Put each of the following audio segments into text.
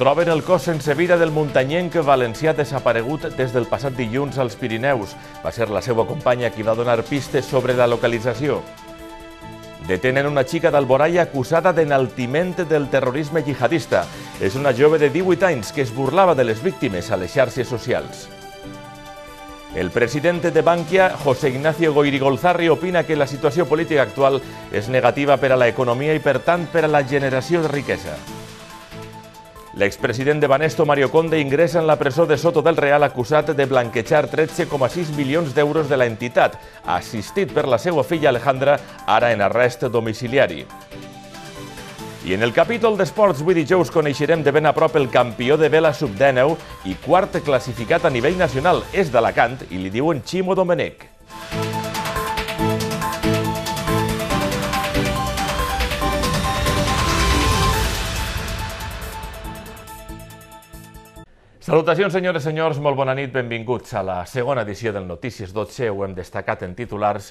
Troben el cos sense vida del muntanyenc valencià desaparegut des del passat dilluns als Pirineus. Va ser la seva companya qui va donar pistes sobre la localització. Detenen una xica d'Alboraia acusada d'enaltiment del terrorisme jihadista. És una jove de 18 anys que es burlava de les víctimes a les xarxes socials. El president de Bankia, José Ignacio Goirigolzarri, opina que la situació política actual és negativa per a l'economia i, per tant, per a la generació de riquesa. L'expresident de Banesto, Mario Conde, ingressa en la presó de Soto del Real acusat de blanquejar 13,6 milions d'euros de la entitat, assistit per la seva filla Alejandra, ara en arrest domiciliari. I en el capítol d'esports, avui dijous coneixerem de ben a prop el campió de vela sub-19 i quart classificat a nivell nacional és d'Alacant i li diuen Ximo Domenech. Salutacions, senyores i senyors, molt bona nit, benvinguts a la segona edició del Notícies 12. Ho hem destacat en titulars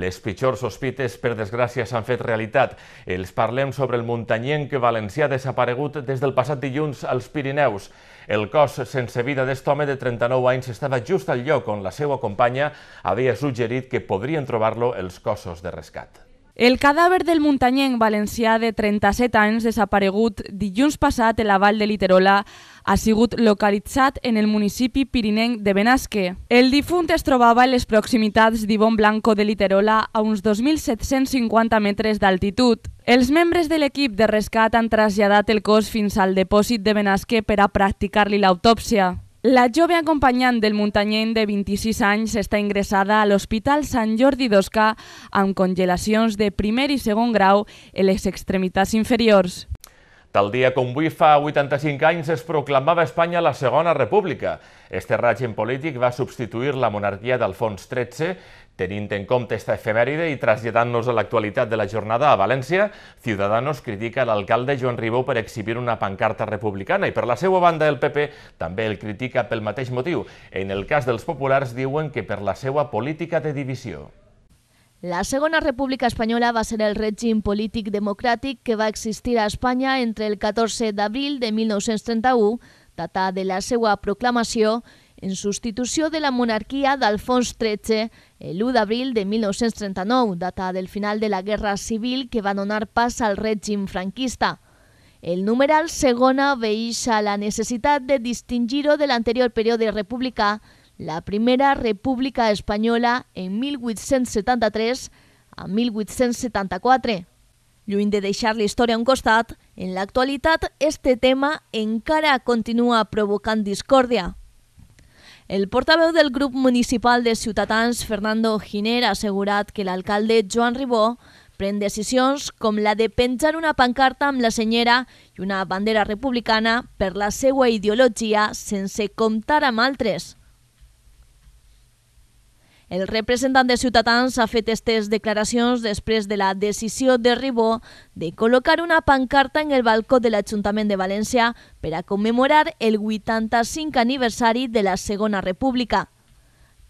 les pitjors sospites, per desgràcia, s'han fet realitat. Els parlem sobre el muntanyenc valencià desaparegut des del passat dilluns als Pirineus. El cos sense vida d'est home de 39 anys estava just al lloc on la seva companya havia suggerit que podrien trobar-lo els cossos de rescat. El cadàver del muntanyenc valencià de 37 anys desaparegut dilluns passat a la vall de Literola ha sigut localitzat en el municipi pirinenc de Benasque. El difunt es trobava en les proximitats d'Ibon Blanco de Literola a uns 2.750 metres d'altitud. Els membres de l'equip de rescat han traslladat el cos fins al depòsit de Benasque per a practicar-li l'autòpsia. La jove acompanyant del muntanyent de 26 anys està ingressada a l'Hospital Sant Jordi d'Osca amb congelacions de primer i segon grau en les extremitats inferiors. Tal dia com avui fa 85 anys es proclamava Espanya la Segona República. Este règim polític va substituir la monarquia d'Alfons XIII Tenint en compte esta efemèride i traslladant-nos a l'actualitat de la jornada a València, Ciudadanos critica l'alcalde Joan Ribó per exhibir una pancarta republicana i per la seva banda el PP també el critica pel mateix motiu. En el cas dels populars diuen que per la seva política de divisió. La Segona República Espanyola va ser el règim polític democràtic que va existir a Espanya entre el 14 d'abril de 1931, data de la seva proclamació, en substitució de la monarquia d'Alfons XIII, Eh, l'1 d'abril de 1939, data del final de la Guerra Civil que va donar pas al règim franquista. El numeral segona veix a la necessitat de distingir-ho de l'anterior període republicà, la primera república espanyola en 1873 a 1874. Lluny de deixar la història a un costat, en l'actualitat este tema encara continua provocant discòrdia. El portaveu del grup municipal de Ciutadans, Fernando Giner, ha assegurat que l'alcalde Joan Ribó pren decisions com la de penjar una pancarta amb la senyera i una bandera republicana per la seva ideologia sense comptar amb altres. El representant de Ciutadans ha fet aquestes declaracions després de la decisió de Ribó de col·locar una pancarta en el balcó de l'Ajuntament de València per a commemorar el 85 aniversari de la Segona República.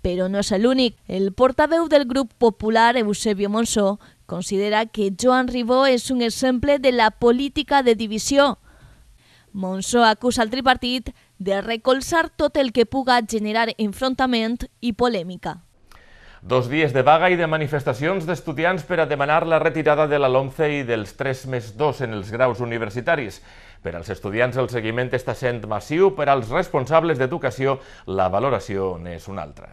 Però no és l'únic. El portaveu del grup popular, Eusebio Monsó, considera que Joan Ribó és un exemple de la política de divisió. Monsó acusa el tripartit de recolzar tot el que puga generar enfrontament i polèmica. Dos dies de vaga i de manifestacions d'estudiants per a demanar la retirada de la LOMCE i dels 3 més 2 en els graus universitaris. Per als estudiants el seguiment està sent massiu, per als responsables d'educació la valoració n'és una altra.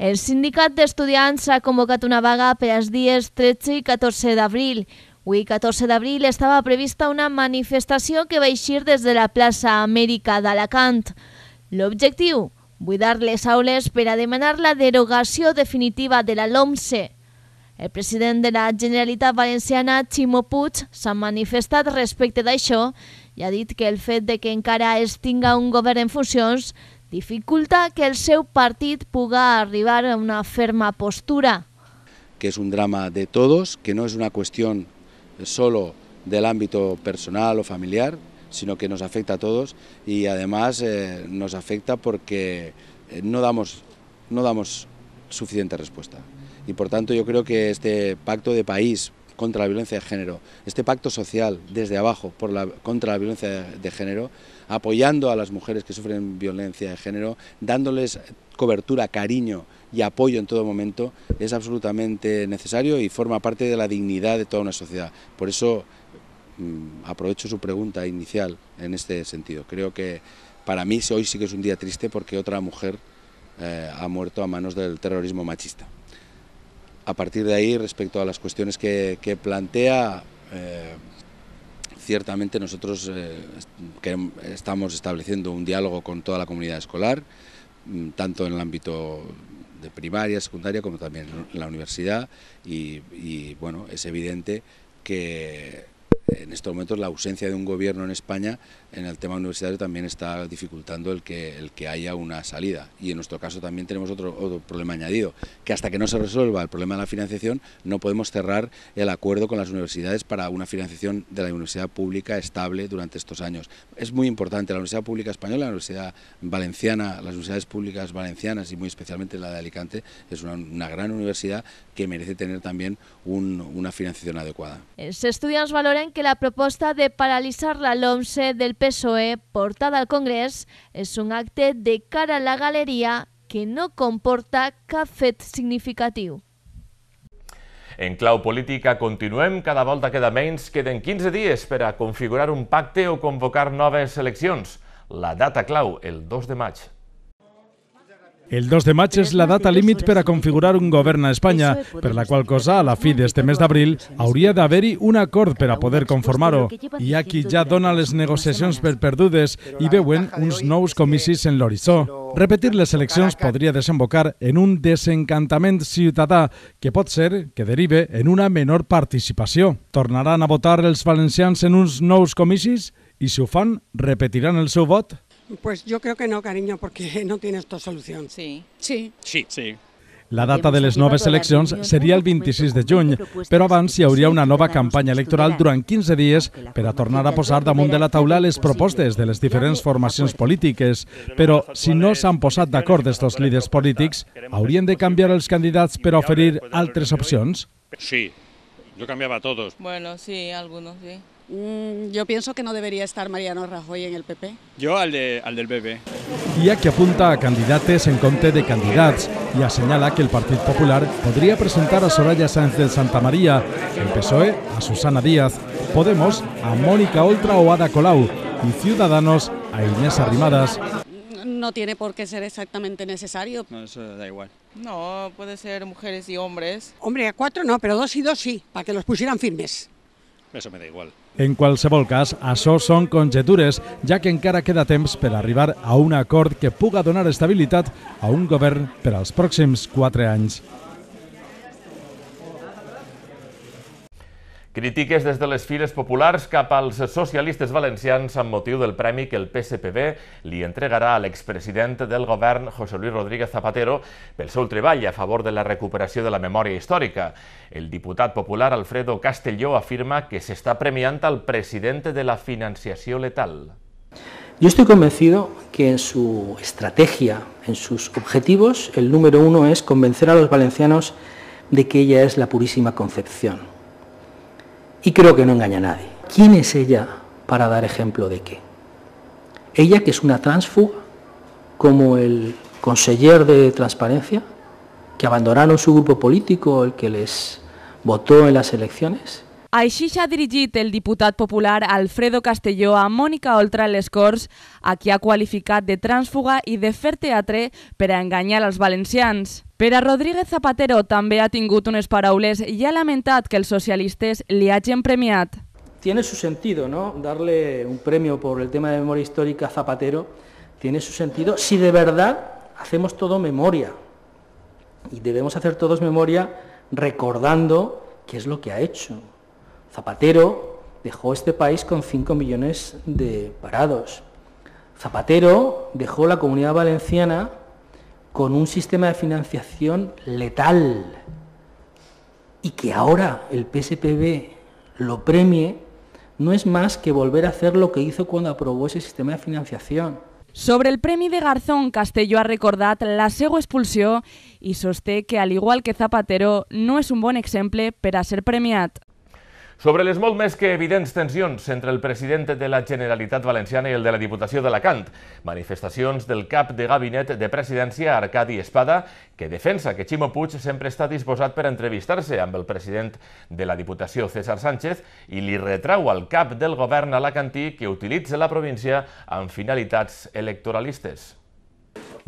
El Sindicat d'Estudiants ha convocat una vaga per als dies 13 i 14 d'abril. Avui, 14 d'abril, estava prevista una manifestació que va eixir des de la plaça Amèrica d'Alacant. L'objectiu? buidar les aules per a demanar la derogació definitiva de la LOMSE. El president de la Generalitat Valenciana, Ximo Puig, s'ha manifestat respecte d'això i ha dit que el fet de que encara es tinga un govern en funcions dificulta que el seu partit puga arribar a una ferma postura. Que és un drama de tots, que no és una qüestió solo del ámbito personal o familiar, sino que nos afecta a todos y además eh, nos afecta porque eh, no damos, no damos suficiente respuesta. Y por tanto yo creo que este pacto de país contra la violencia de género, este pacto social desde abajo contra la violencia de, de género, apoyando a las mujeres que sufren violencia de género, dándoles cobertura, cariño y apoyo en todo momento, es absolutamente necesario y forma parte de la dignidad de toda una sociedad. Por eso Mm, aprovecho su pregunta inicial en este sentido. Creo que para mí hoy sí que es un día triste porque otra mujer eh, ha muerto a manos del terrorismo machista. A partir de ahí, respecto a las cuestiones que, plantea, eh, ciertamente nosotros eh, estamos estableciendo un diálogo con toda la comunidad escolar, mm, tanto en el ámbito de primaria, secundaria, como también en la universidad, y bueno, es evidente que en estos momentos la ausencia de un gobierno en España en el tema universitario también está dificultando el que, el que haya una salida. Y en nuestro caso también tenemos otro, problema añadido, que hasta que no se resuelva el problema de la financiación no podemos cerrar el acuerdo con las universidades para una financiación de la universidad pública estable durante estos años. Es muy importante, la Universidad Pública Española, la Universidad Valenciana, las universidades públicas valencianas y muy especialmente la de Alicante, es una, una gran universidad que merece tener también un, una financiación adecuada. Els eh, estudiants valoren que la proposta de paralitzar la LOMSE del PSOE portada al Congrés és un acte de cara a la galeria que no comporta café significativo. significatiu. En clau política continuem, cada volta queda menys, queden 15 dies per a configurar un pacte o convocar noves eleccions. La data clau, el 2 de maig. El 2 de maig és la data límit per a configurar un govern a Espanya, per la qual cosa, a la fi d'este mes d'abril, hauria d'haver-hi un acord per a poder conformar-ho. Hi ha qui ja dona les negociacions per perdudes i veuen uns nous comicis en l'horitzó. Repetir les eleccions podria desembocar en un desencantament ciutadà que pot ser que derive en una menor participació. Tornaran a votar els valencians en uns nous comicis i si ho fan, repetiran el seu vot? Pues yo creo que no, cariño, porque no tienes tu solución. Sí. Sí. Sí. sí. La data de les noves eleccions seria el 26 de juny, però abans hi hauria una nova campanya electoral durant 15 dies per a tornar a posar damunt de la taula les propostes de les diferents formacions polítiques. Però si no s'han posat d'acord estos líders polítics, haurien de canviar els candidats per a oferir altres opcions? Sí, jo canviava a tots. Bueno, sí, algunos sí. Mm, yo pienso que no debería estar Mariano Rajoy en el PP. Yo al, del PP. Y aquí apunta a candidates en conte de candidats y señala que el Partido Popular podría presentar a Soraya Sáenz de Santa María, el PSOE a Susana Díaz, Podemos a Mónica Oltra o Ada Colau y Ciudadanos a Inés Arrimadas. No tiene por qué ser exactamente necesario. da igual. No, puede ser mujeres y hombres. Hombre, a cuatro no, pero dos y dos sí, para que los pusieran firmes. Eso me da igual. En qualsevol cas, això són congetures, ja que encara queda temps per arribar a un acord que puga donar estabilitat a un govern per als pròxims quatre anys. Critiques des de les files populars cap als socialistes valencians amb motiu del premi que el PSPB li entregarà a l'expresident del govern, José Luis Rodríguez Zapatero, pel seu treball a favor de la recuperació de la memòria històrica. El diputat popular Alfredo Castelló afirma que s'està premiant al president de la financiació letal. Yo estoy convencido que en su estrategia, en sus objetivos, el número uno es convencer a los valencianos de que ella es la purísima concepción Y creo que no engaña a nadie. ¿Quién es ella para dar ejemplo de qué? Ella que es una transfuga, como el conseller de transparencia, que abandonaron su grupo político, el que les votó en las elecciones, Així ha dirigit el diputado popular Alfredo Castelló a Mónica Oltra en aquí a qui ha cualificado de transfuga y de fer teatre engañar a los valencianos. valencians. Pero a Rodríguez Zapatero también ha tingut unes paraules i ha lamentat que els socialistes li hagin premiat. Tiene su sentido, ¿no? Darle un premio por el tema de memoria histórica a Zapatero tiene su sentido si de verdad hacemos todo memoria. Y debemos hacer todos memoria recordando qué es lo que ha hecho. Zapatero dejó este país con 5 millones de parados. Zapatero dejó la comunidad valenciana con un sistema de financiación letal y que ahora el PSPB lo premie, no es más que volver a hacer lo que hizo cuando aprobó ese sistema de financiación. Sobre el premio de Garzón, Castelló ha recordado la sego expulsió y sosté que, al igual que Zapatero, no es un buen ejemplo para ser premiado. Sobre les molt més que evidents tensions entre el president de la Generalitat Valenciana i el de la Diputació d'Alacant, manifestacions del cap de gabinet de presidència, Arcadi Espada, que defensa que Ximo Puig sempre està disposat per entrevistar-se amb el president de la Diputació, César Sánchez, i li retrau al cap del govern alacantí que utilitza la província amb finalitats electoralistes.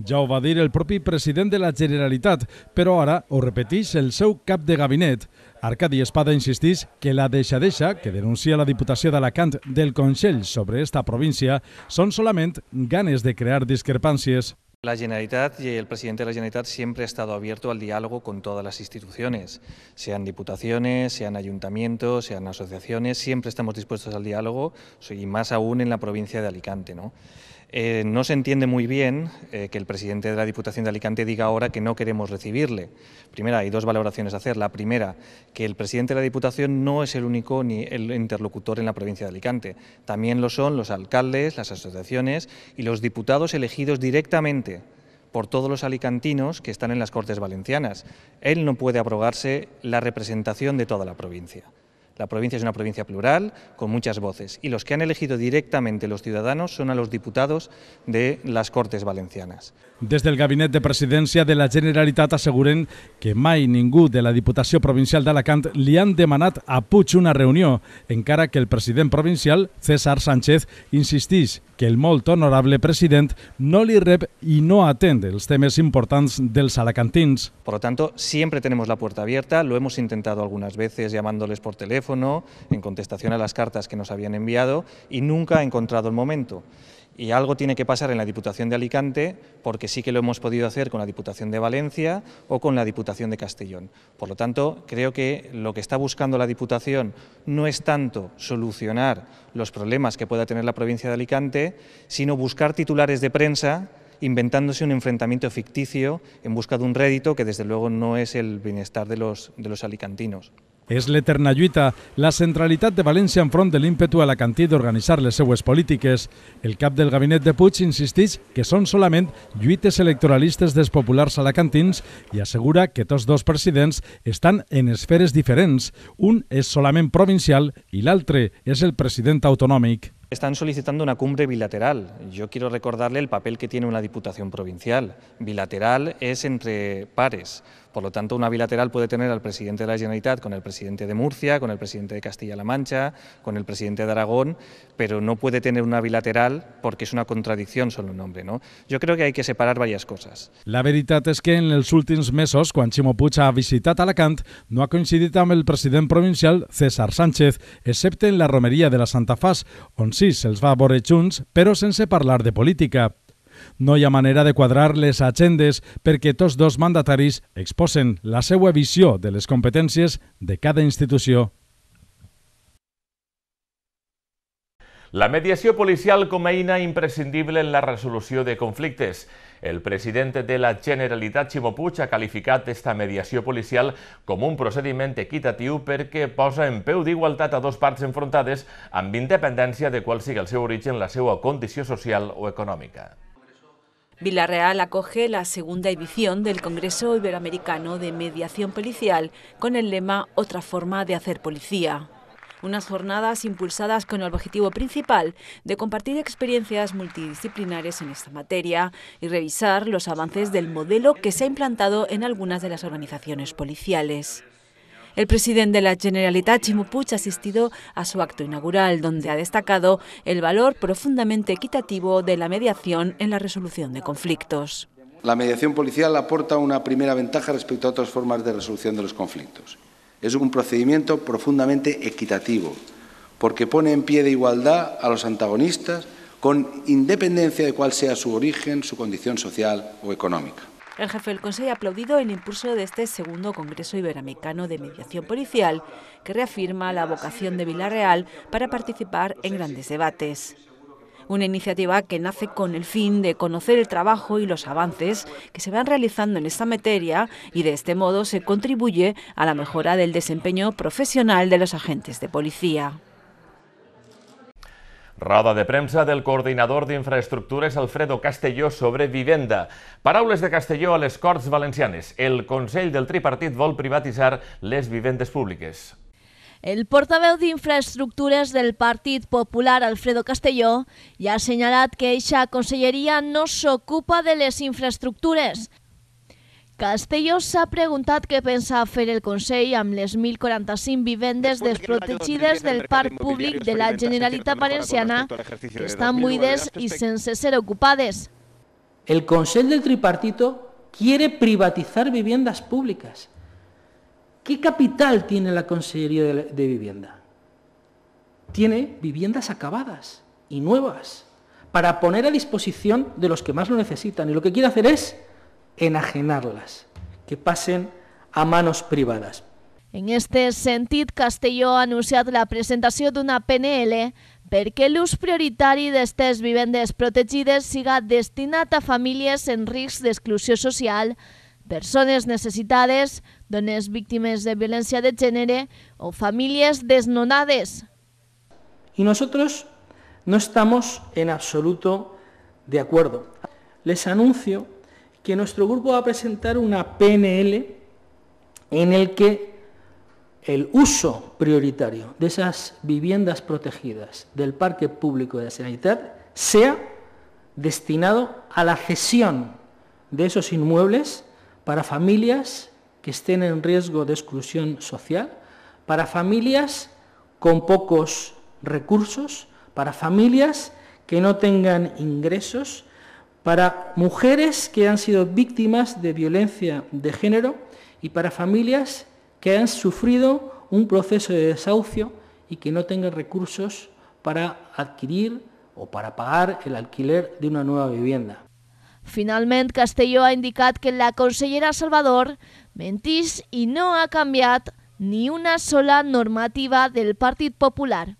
Ja ho va dir el propi president de la Generalitat, però ara ho repeteix el seu cap de gabinet. Arcadi Espada insistís que la deixadeixa que denuncia la Diputació d'Alacant del Consell sobre esta província són solament ganes de crear discrepàncies. La Generalitat y el presidente de la Generalitat siempre ha estado abierto al diálogo con todas las instituciones, sean diputaciones, sean ayuntamientos, sean asociaciones, siempre estamos dispuestos al diálogo y más aún en la provincia de Alicante. ¿no? Eh, no se entiende muy bien eh, que el presidente de la Diputación de Alicante diga ahora que no queremos recibirle. Primera, hay dos valoraciones a hacer. La primera, que el presidente de la Diputación no es el único ni el interlocutor en la provincia de Alicante. También lo son los alcaldes, las asociaciones y los diputados elegidos directamente por todos los alicantinos que están en las Cortes Valencianas. Él no puede abrogarse la representación de toda la provincia. La provincia es una provincia plural, con muchas voces, y los que han elegido directamente los ciudadanos son a los diputados de las Cortes Valencianes. Des del Gabinet de Presidència de la Generalitat asseguren que mai ningú de la Diputació Provincial d'Alacant li han demanat a Puig una reunió, encara que el president provincial, César Sánchez, insistís que el molt honorable president no li rep i no atén els temes importants dels alacantins. Por lo tanto, siempre tenemos la puerta abierta, lo hemos intentado algunas veces llamándoles por teléfono, no en contestación a las cartas que nos habían enviado y nunca ha encontrado el momento. Y algo tiene que pasar en la Diputación de Alicante, porque sí que lo hemos podido hacer con la Diputación de Valencia o con la Diputación de Castellón. Por lo tanto, creo que lo que está buscando la Diputación no es tanto solucionar los problemas que pueda tener la provincia de Alicante, sino buscar titulares de prensa inventándose un enfrentamiento ficticio en busca de un rédito que desde luego no es el bienestar de los, de los alicantinos. És l'eterna lluita, la centralitat de València enfront de l'ímpetu a la cantí d'organitzar les seues polítiques. El cap del gabinet de Puig insisteix que són solament lluites electoralistes dels populars alacantins i assegura que tots dos presidents estan en esferes diferents. Un és solament provincial i l'altre és el president autonòmic. Están solicitando una cumbre bilateral. Yo quiero recordarle el papel que tiene una diputación provincial. Bilateral es entre pares. Por lo tanto, una bilateral puede tener al presidente de la Generalitat con el presidente de Murcia, con el presidente de Castilla-La Mancha, con el presidente de Aragón, pero no puede tener una bilateral porque es una contradicción solo el nombre. ¿no? Yo creo que hay que separar varias cosas. La veritat és que en els últims mesos, quan Ximo Puig ha visitat Alacant, no ha coincidit amb el president provincial César Sánchez, excepte en la romeria de la Santa Fas, on sí se'ls va veure junts, però sense parlar de política. No hi ha manera de quadrar les agendes perquè tots dos mandataris exposen la seva visió de les competències de cada institució La mediació policial com a eina imprescindible en la resolució de conflictes. El president de la Generalitat, Ximo Puig, ha qualificat aquesta mediació policial com un procediment equitatiu perquè posa en peu d'igualtat a dos parts enfrontades amb independència de qual sigui el seu origen, la seva condició social o econòmica. Villarreal acoge la segunda edición del Congreso Iberoamericano de Mediación Policial con el lema Otra forma de hacer policía. Unas jornadas impulsadas con el objetivo principal de compartir experiencias multidisciplinares en esta materia y revisar los avances del modelo que se ha implantado en algunas de las organizaciones policiales. El presidente de la Generalitat, Ximo Puig, ha asistido a su acto inaugural, donde ha destacado el valor profundamente equitativo de la mediación en la resolución de conflictos. La mediación policial aporta una primera ventaja respecto a otras formas de resolución de los conflictos. Es un procedimiento profundamente equitativo, porque pone en pie de igualdad a los antagonistas con independencia de cuál sea su origen, su condición social o económica. El jefe del Consejo ha aplaudido el impulso de este segundo Congreso Iberoamericano de Mediación Policial, que reafirma la vocación de Villarreal para participar en grandes debates. Una iniciativa que nace con el fin de conocer el trabajo y los avances que se van realizando en esta materia y de este modo se contribuye a la mejora del desempeño profesional de los agentes de policía. Roda de premsa del coordinador d'Infraestructures Alfredo Castelló sobre vivenda. Paraules de Castelló a les Corts Valencianes. El Consell del Tripartit vol privatitzar les vivendes públiques. El portaveu d'Infraestructures del Partit Popular, Alfredo Castelló, ja ha assenyalat que eixa conselleria no s'ocupa de les infraestructures, se ha preguntado qué pensa hacer el Consell amb les 1.045 vivendes desprotegidas del parc públic de la Generalitat Valenciana que muy buides y sense ser ocupadas. El Consell del Tripartito quiere privatizar viviendas públicas. ¿Qué capital tiene la Consejería de Vivienda? Tiene viviendas acabadas y nuevas para poner a disposición de los que más lo necesitan. Y lo que quiere hacer es enajenarlas, que pasen a manos privadas. En este sentido Castelló ha anunciado la presentación de una PNL luz prioritaria de estas viviendas protegidas... siga destinada a familias en riesgo de exclusión social, personas necesitadas, dones víctimas de violencia de género o familias desnonades Y nosotros no estamos en absoluto de acuerdo. Les anuncio que nuestro grupo va a presentar una PNL en el que el uso prioritario de esas viviendas protegidas del parque público de la Sanidad sea destinado a la cesión de esos inmuebles para familias que estén en riesgo de exclusión social, para familias con pocos recursos, para familias que no tengan ingresos, para mujeres que han sido víctimas de violencia de género y para familias que han sufrido un proceso de desahucio y que no tengan recursos para adquirir o para pagar el alquiler de una nueva vivienda. Finalmente, Castelló ha indicado que la consellera Salvador mentís y no ha cambiado ni una sola normativa del Partido Popular.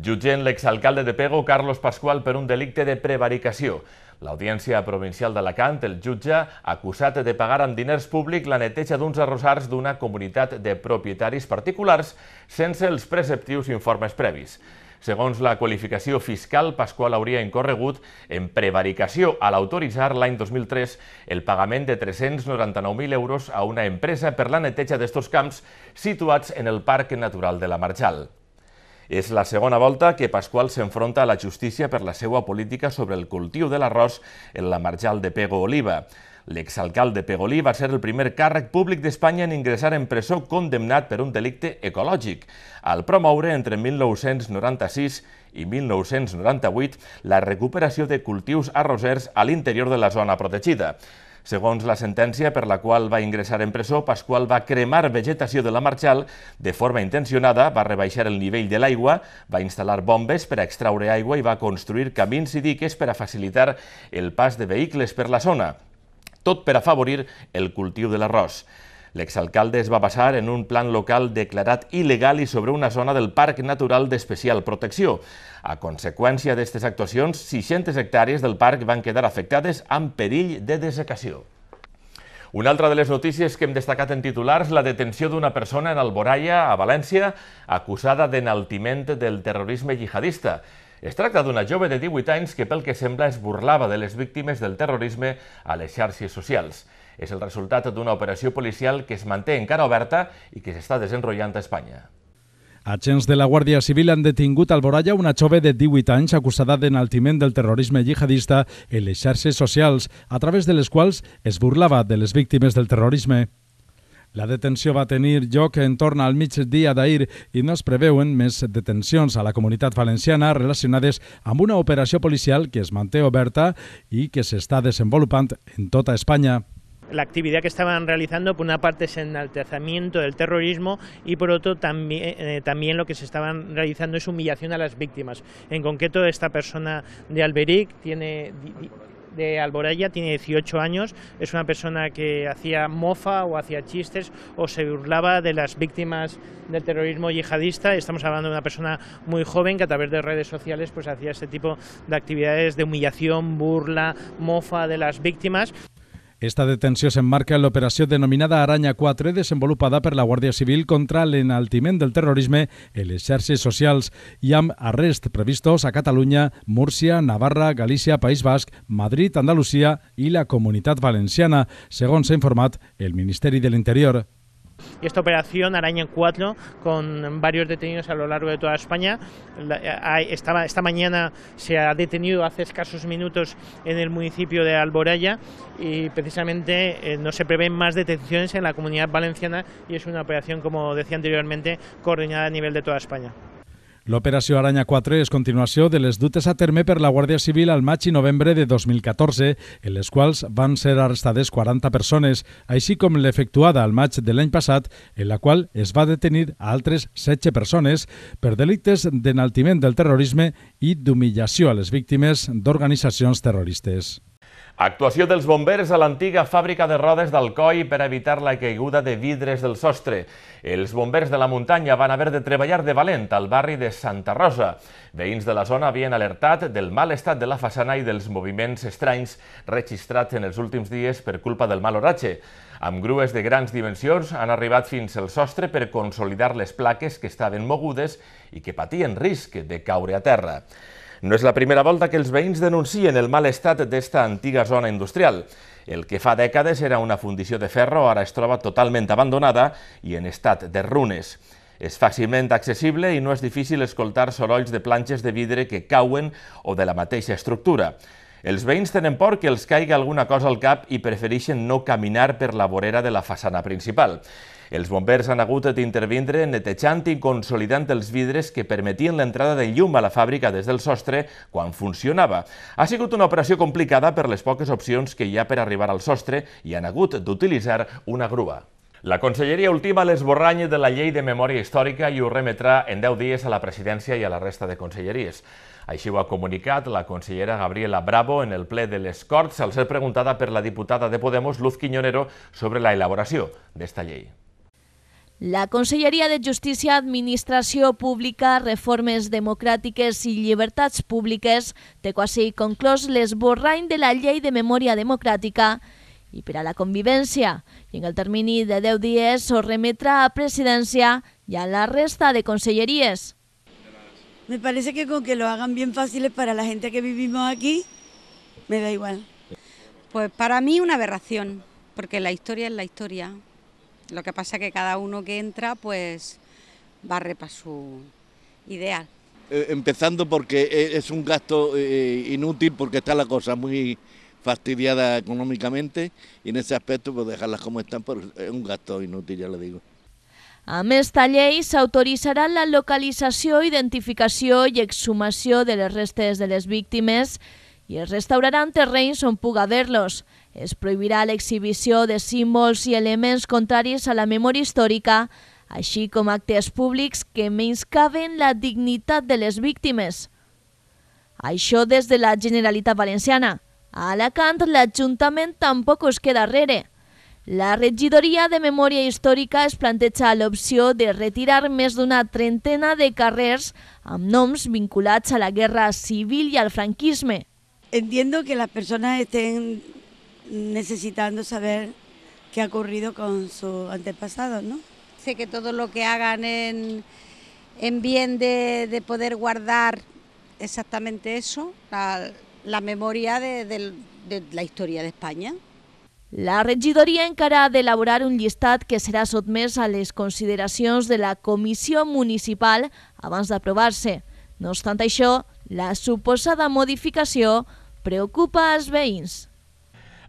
jutgen l'exalcalde de Pego, Carlos Pascual, per un delicte de prevaricació. L'Audiència Provincial d'Alacant, el jutge, acusat de pagar amb diners públics la neteja d'uns arrossars d'una comunitat de propietaris particulars sense els preceptius informes previs. Segons la qualificació fiscal, Pasqual hauria incorregut en prevaricació a l'autoritzar l'any 2003 el pagament de 399.000 euros a una empresa per la neteja d'estos camps situats en el Parc Natural de la Marjal. És la segona volta que Pasqual s'enfronta a la justícia per la seva política sobre el cultiu de l'arròs en la marjal de Pego Oliva. L'exalcalde Pegolí va ser el primer càrrec públic d'Espanya en ingressar en presó condemnat per un delicte ecològic, al promoure entre 1996 i 1998 la recuperació de cultius arrosers a l'interior de la zona protegida. Segons la sentència per la qual va ingressar en presó, Pasqual va cremar vegetació de la Marxal de forma intencionada, va rebaixar el nivell de l'aigua, va instal·lar bombes per a extraure aigua i va construir camins i diques per a facilitar el pas de vehicles per la zona. Tot per afavorir el cultiu de l'arròs. L'exalcalde es va basar en un plan local declarat il·legal i sobre una zona del Parc Natural d'Especial Protecció. A conseqüència d'aquestes actuacions, 600 hectàrees del parc van quedar afectades amb perill de desecació. Una altra de les notícies que hem destacat en titulars, la detenció d'una persona en Alboraia, a València, acusada d'enaltiment del terrorisme jihadista. Es tracta d'una jove de 18 anys que, pel que sembla, es burlava de les víctimes del terrorisme a les xarxes socials és el resultat d'una operació policial que es manté encara oberta i que s'està desenrotllant a Espanya. Agents de la Guàrdia Civil han detingut al Boralla una jove de 18 anys acusada d'enaltiment del terrorisme jihadista en les xarxes socials, a través de les quals es burlava de les víctimes del terrorisme. La detenció va tenir lloc en torn al migdia d'ahir i no es preveuen més detencions a la comunitat valenciana relacionades amb una operació policial que es manté oberta i que s'està desenvolupant en tota Espanya. la actividad que estaban realizando, por una parte es enaltezamiento del terrorismo y por otro eh, también, lo que se estaban realizando es humillación a las víctimas. En concreto, esta persona de Alberic tiene de Alboraya, tiene 18 años, es una persona que hacía mofa o hacía chistes o se burlaba de las víctimas del terrorismo yihadista. Estamos hablando de una persona muy joven que a través de redes sociales pues hacía este tipo de actividades de humillación, burla, mofa de las víctimas. Esta detenció s'emmarca en l'operació denominada Aranya 4, desenvolupada per la Guàrdia Civil contra l'enaltiment del terrorisme en les xarxes socials i amb arrest previstos a Catalunya, Múrcia, Navarra, Galícia, País Basc, Madrid, Andalusia i la Comunitat Valenciana, segons s'ha informat el Ministeri de l'Interior. y esta operación Araña 4 con varios detenidos a lo largo de toda España. Eh, esta, esta mañana se ha detenido hace escasos minutos en el municipio de Alboraya y precisamente eh, no se prevén más detenciones en la comunidad valenciana y es una operación, como decía anteriormente, coordinada a nivel de toda España. L'operació Aranya 4 és continuació de les dutes a terme per la Guàrdia Civil al maig i novembre de 2014, en les quals van ser arrestades 40 persones, així com l'efectuada al maig de l'any passat, en la qual es va detenir a altres 16 persones per delictes d'enaltiment del terrorisme i d'humillació a les víctimes d'organitzacions terroristes. Actuació dels bombers a l'antiga fàbrica de rodes COI per evitar la caiguda de vidres del sostre. Els bombers de la muntanya van haver de treballar de valent al barri de Santa Rosa. Veïns de la zona havien alertat del mal estat de la façana i dels moviments estranys registrats en els últims dies per culpa del mal oratge. Amb grues de grans dimensions han arribat fins al sostre per consolidar les plaques que estaven mogudes i que patien risc de caure a terra. No és la primera volta que els veïns denuncien el mal estat d'esta antiga zona industrial. El que fa dècades era una fundició de ferro ara es troba totalment abandonada i en estat de runes. És fàcilment accessible i no és difícil escoltar sorolls de planxes de vidre que cauen o de la mateixa estructura. Els veïns tenen por que els caiga alguna cosa al cap i prefereixen no caminar per la vorera de la façana principal. Els bombers han hagut d'intervindre netejant i consolidant els vidres que permetien l'entrada de llum a la fàbrica des del sostre quan funcionava. Ha sigut una operació complicada per les poques opcions que hi ha per arribar al sostre i han hagut d'utilitzar una grua. La conselleria ultima l'esborrany de la llei de memòria històrica i ho remetrà en 10 dies a la presidència i a la resta de conselleries. Així ho ha comunicat la consellera Gabriela Bravo en el ple de les Corts al ser preguntada per la diputada de Podemos, Luz Quiñonero, sobre la elaboració d'esta llei. La Conselleria de Justicia, Administración Pública, Reformes Democràtiques i Llibertats Públiques té quasi conclòs l'esborrany de la Ley de Memoria Democrática y para la Convivencia y en el termini de 10 dies s'ho a Presidencia y a la resta de consellerías. Me parece que con que lo hagan bien fáciles para la gente que vivimos aquí, me da igual. Pues para mí una aberración, porque la historia es la historia. Lo que pasa es que cada uno que entra pues barre para su ideal. Eh, empezando porque e, es un gasto eh, inútil porque está la cosa muy fastidiada económicamente y en ese aspecto pues dejarlas como están pues, es un gasto inútil, ya le digo. A més de llei, la localización, identificación y exhumación de los restes de las víctimas i es restauraran terrenys on puga haver-los. Es prohibirà l'exhibició de símbols i elements contraris a la memòria històrica, així com actes públics que menyscaven la dignitat de les víctimes. Això des de la Generalitat Valenciana. A Alacant, l'Ajuntament tampoc es queda darrere. La regidoria de Memòria Històrica es planteja l'opció de retirar més d'una trentena de carrers amb noms vinculats a la Guerra Civil i al franquisme. Entiendo que las personas estén necesitando saber qué ha ocurrido con sus antepasados, ¿no? Sé que todo lo que hagan en, en bien de, de, poder guardar exactamente eso, la, la memoria de, de la historia de España. La regidoria de elaborar un listado... que será sometido a las consideraciones... de la Comisión Municipal antes de aprobarse. No obstante això, la suposada modificación... preocupa als veïns.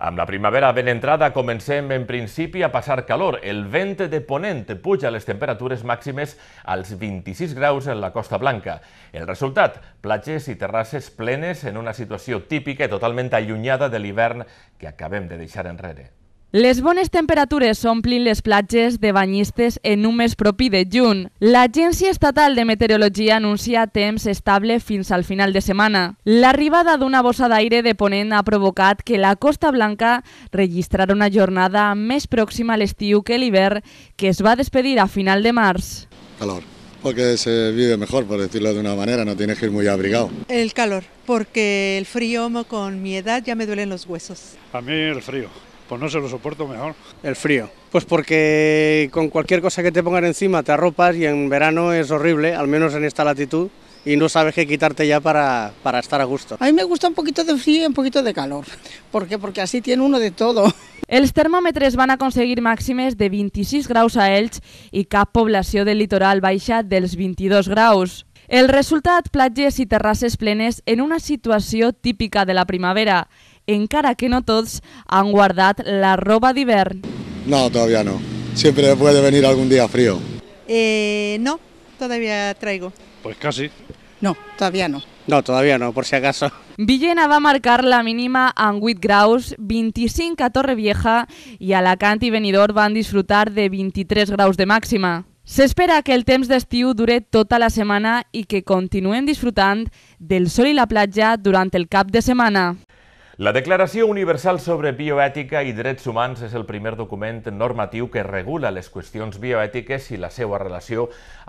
Amb la primavera ben entrada comencem en principi a passar calor. El vent de ponent puja les temperatures màximes als 26 graus en la Costa Blanca. El resultat, platges i terrasses plenes en una situació típica i totalment allunyada de l'hivern que acabem de deixar enrere. Les bones temperatures omplin les platges de banyistes en un mes propi de juny. L'Agència Estatal de Meteorologia anuncia temps estable fins al final de setmana. L'arribada d'una bossa d'aire de ponent ha provocat que la Costa Blanca registrarà una jornada més pròxima a l'estiu que l'hivern, que es va despedir a final de març. Calor, porque se vive mejor, por decirlo de una manera, no tienes que ir muy abrigado. El calor, porque el frío con mi edad ya me duelen los huesos. A mí el frío pues no se lo soporto mejor. El frío. Pues porque con cualquier cosa que te pongan encima te arropas y en verano es horrible, al menos en esta latitud, y no sabes qué quitarte ya para, para estar a gusto. A mí me gusta un poquito de frío y un poquito de calor. ¿Por qué? Porque así tiene uno de todo. Els termòmetres van aconseguir màximes de 26 graus a Elx i cap població del litoral baixa dels 22 graus. El resultat, platges i terrasses plenes en una situació típica de la primavera encara que no tots han guardat la roba d'hivern. No, todavía no. Siempre puede venir algún día frío. Eh, no, todavía traigo. Pues casi. No, todavía no. No, todavía no, por si acaso. Villena va marcar la mínima en 8 graus, 25 a Torrevieja i Alacant i Benidorm van disfrutar de 23 graus de màxima. S'espera que el temps d'estiu dure tota la setmana i que continuem disfrutant del sol i la platja durant el cap de setmana. La Declaració Universal sobre Bioètica i Drets Humans és el primer document normatiu que regula les qüestions bioètiques i la seva relació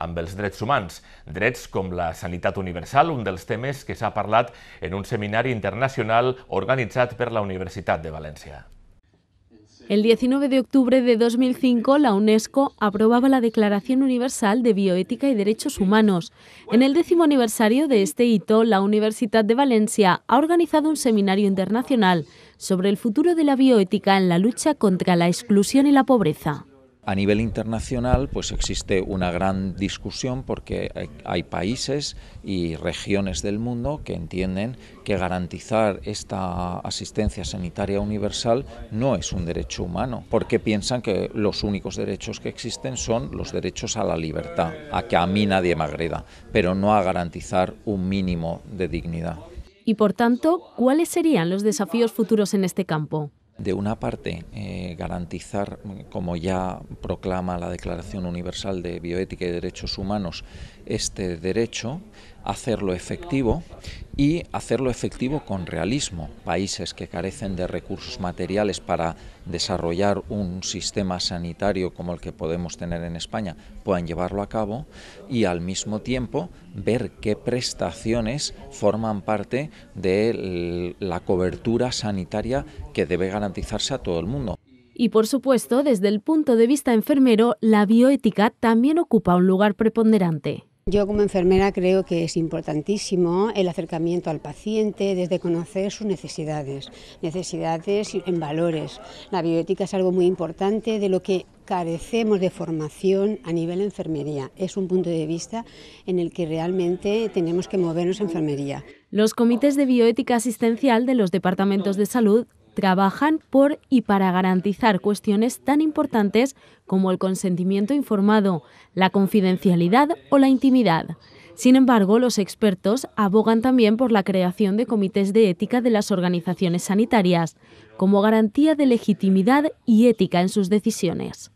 amb els drets humans. Drets com la sanitat universal, un dels temes que s'ha parlat en un seminari internacional organitzat per la Universitat de València. El 19 de octubre de 2005, la UNESCO aprobaba la Declaración Universal de Bioética y Derechos Humanos. En el décimo aniversario de este hito, la Universidad de Valencia ha organizado un seminario internacional sobre el futuro de la bioética en la lucha contra la exclusión y la pobreza. A nivel internacional, pues existe una gran discusión porque hay países y regiones del mundo que entienden que garantizar esta asistencia sanitaria universal no es un derecho humano, porque piensan que los únicos derechos que existen son los derechos a la libertad, a que a mí nadie me agreda, pero no a garantizar un mínimo de dignidad. Y por tanto, ¿cuáles serían los desafíos futuros en este campo? De una parte, eh, garantizar, como ya proclama la Declaración Universal de Bioética y Derechos Humanos, este derecho, hacerlo efectivo y hacerlo efectivo con realismo. Países que carecen de recursos materiales para desarrollar un sistema sanitario como el que podemos tener en España puedan llevarlo a cabo y al mismo tiempo ver qué prestaciones forman parte de la cobertura sanitaria que debe garantizarse a todo el mundo. Y por supuesto, desde el punto de vista enfermero, la bioética también ocupa un lugar preponderante. Yo como enfermera creo que es importantísimo el acercamiento al paciente desde conocer sus necesidades, necesidades en valores. La bioética es algo muy importante de lo que carecemos de formación a nivel enfermería. Es un punto de vista en el que realmente tenemos que movernos en enfermería. Los comités de bioética asistencial de los departamentos de salud trabajan por y para garantizar cuestiones tan importantes como el consentimiento informado, la confidencialidad o la intimidad. Sin embargo, los expertos abogan también por la creación de comités de ética de las organizaciones sanitarias, como garantía de legitimidad y ética en sus decisiones.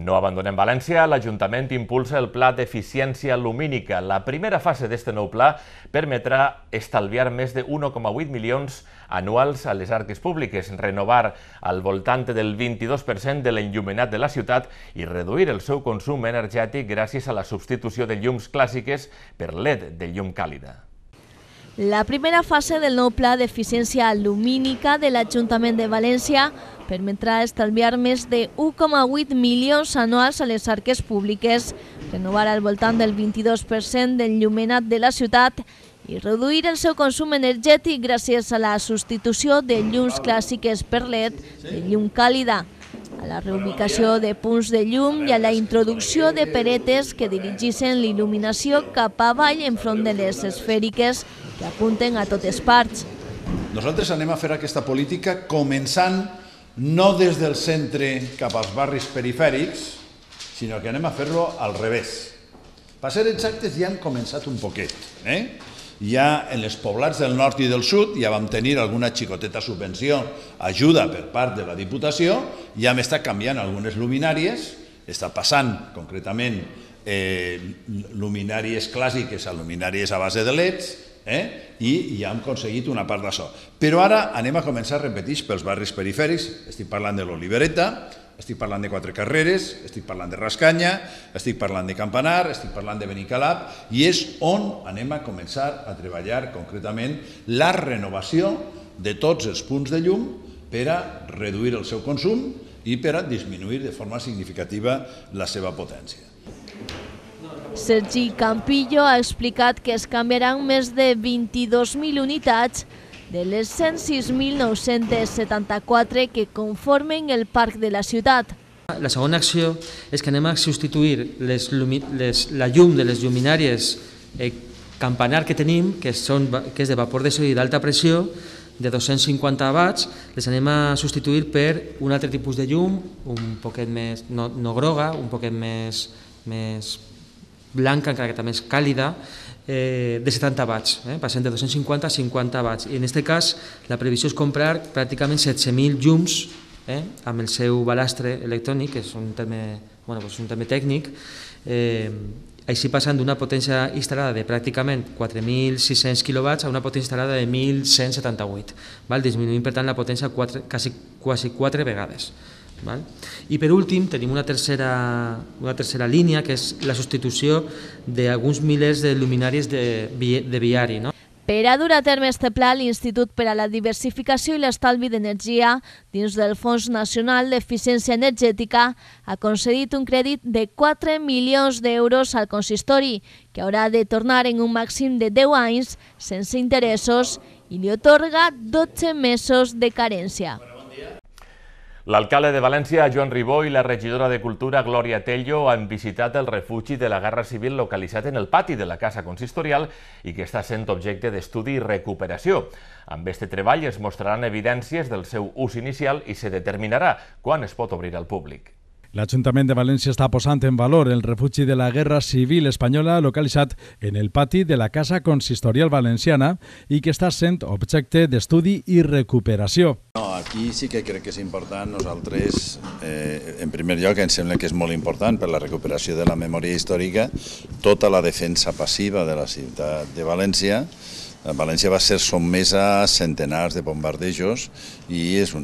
No abandonem València, l'Ajuntament impulsa el Pla d'Eficiència Lumínica. La primera fase d'este nou pla permetrà estalviar més de 1,8 milions anuals a les arques públiques, renovar al voltant del 22% de l'enllumenat de la ciutat i reduir el seu consum energètic gràcies a la substitució de llums clàssiques per LED de llum càlida. La primera fase del nou pla d'eficiència lumínica de l'Ajuntament de València permetrà estalviar més de 1,8 milions anuals a les arques públiques, renovar al voltant del 22% del llumenat de la ciutat i reduir el seu consum energètic gràcies a la substitució de llums clàssiques per LED de llum càlida a la reubicació de punts de llum i a la introducció de peretes que dirigissin l'il·luminació cap avall enfront de les esfèriques que apunten a totes parts. Nosaltres anem a fer aquesta política començant no des del centre cap als barris perifèrics, sinó que anem a fer-lo al revés. Per ser exactes ja hem començat un poquet. Eh? ja en els poblats del nord i del sud ja vam tenir alguna xicoteta subvenció, ajuda per part de la Diputació, ja hem estat canviant algunes luminàries, està passant concretament eh, luminàries clàssiques a luminàries a base de leds, eh? i ja hem aconseguit una part d'això. Però ara anem a començar a repetir pels barris perifèrics, estic parlant de l'Olivereta, estic parlant de Quatre Carreres, estic parlant de Rascanya, estic parlant de Campanar, estic parlant de Benicalap, i és on anem a començar a treballar concretament la renovació de tots els punts de llum per a reduir el seu consum i per a disminuir de forma significativa la seva potència. Sergi Campillo ha explicat que es canviaran més de 22.000 unitats de les 106.974 que conformen el parc de la ciutat. La segona acció és que anem a substituir les, les, la llum de les lluminàries eh, campanar que tenim, que, són, que és de vapor de sodi d'alta pressió, de 250 watts, les anem a substituir per un altre tipus de llum, un poquet més no, no groga, un poquet més, més blanca, encara que també és càlida, eh, de 70 watts, eh? passem de 250 a 50 watts. I en aquest cas la previsió és comprar pràcticament 17.000 llums eh? amb el seu balastre electrònic, que és un terme, bueno, doncs un terme tècnic, eh, així passant d'una potència instal·lada de pràcticament 4.600 kW a una potència instal·lada de 1.178, val? disminuint per tant la potència quatre, quasi, quasi quatre vegades. Val? I per últim tenim una tercera, una tercera línia que és la substitució d'alguns milers de luminàries de, de viari. No? Per a dur a terme este pla, l'Institut per a la Diversificació i l'Estalvi d'Energia, dins del Fons Nacional d'Eficiència Energètica, ha concedit un crèdit de 4 milions d'euros al consistori, que haurà de tornar en un màxim de 10 anys sense interessos i li otorga 12 mesos de carència. L'alcalde de València, Joan Ribó, i la regidora de Cultura, Glòria Tello, han visitat el refugi de la Guerra Civil localitzat en el pati de la Casa Consistorial i que està sent objecte d'estudi i recuperació. Amb este treball es mostraran evidències del seu ús inicial i se determinarà quan es pot obrir al públic. L'Ajuntament de València està posant en valor el refugi de la Guerra Civil Espanyola localitzat en el pati de la Casa Consistorial Valenciana i que està sent objecte d'estudi i recuperació. No, aquí sí que crec que és important. Nosaltres, eh, en primer lloc, ens sembla que és molt important per la recuperació de la memòria històrica tota la defensa passiva de la ciutat de València Eh, València va ser sotmesa a centenars de bombardejos i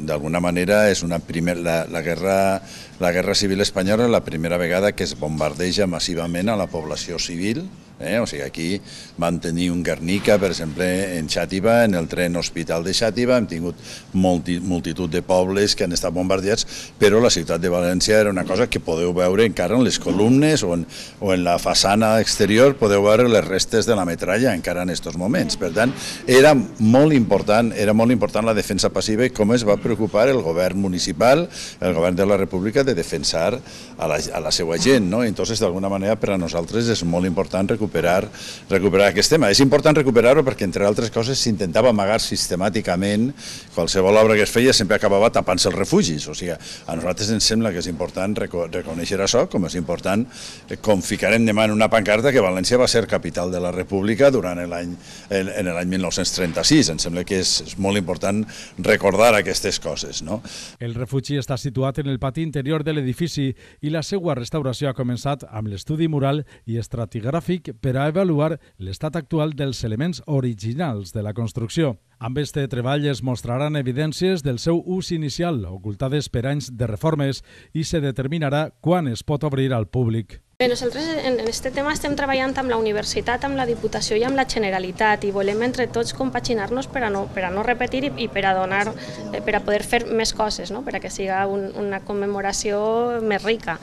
d'alguna manera és una primer, la, la, guerra, la guerra civil espanyola la primera vegada que es bombardeja massivament a la població civil Eh? O sigui, aquí vam tenir un Guernica, per exemple, en Xàtiva, en el tren hospital de Xàtiva, hem tingut multi, multitud de pobles que han estat bombardeats, però la ciutat de València era una cosa que podeu veure encara en les columnes o en, o en la façana exterior, podeu veure les restes de la metralla encara en aquests moments. Per tant, era molt important, era molt important la defensa passiva i com es va preocupar el govern municipal, el govern de la República, de defensar a la, a la seva gent. No? Entonces, d'alguna manera, per a nosaltres és molt important recuperar recuperar, recuperar aquest tema. És important recuperar-ho perquè, entre altres coses, s'intentava amagar sistemàticament qualsevol obra que es feia sempre acabava tapant-se els refugis. O sigui, a nosaltres ens sembla que és important reco reconèixer això, com és important eh, com ficarem demà en una pancarta que València va ser capital de la República durant l'any en, en l'any 1936. Ens sembla que és, és molt important recordar aquestes coses. No? El refugi està situat en el pati interior de l'edifici i la seva restauració ha començat amb l'estudi mural i estratigràfic per a avaluar l'estat actual dels elements originals de la construcció. Amb aquest treball es mostraran evidències del seu ús inicial, ocultades per anys de reformes, i se determinarà quan es pot obrir al públic. Bé, nosaltres en aquest tema estem treballant amb la universitat, amb la Diputació i amb la Generalitat i volem entre tots compaginar-nos per, a no, per a no repetir i, i per a donar, eh, per a poder fer més coses, no? per a que siga un, una commemoració més rica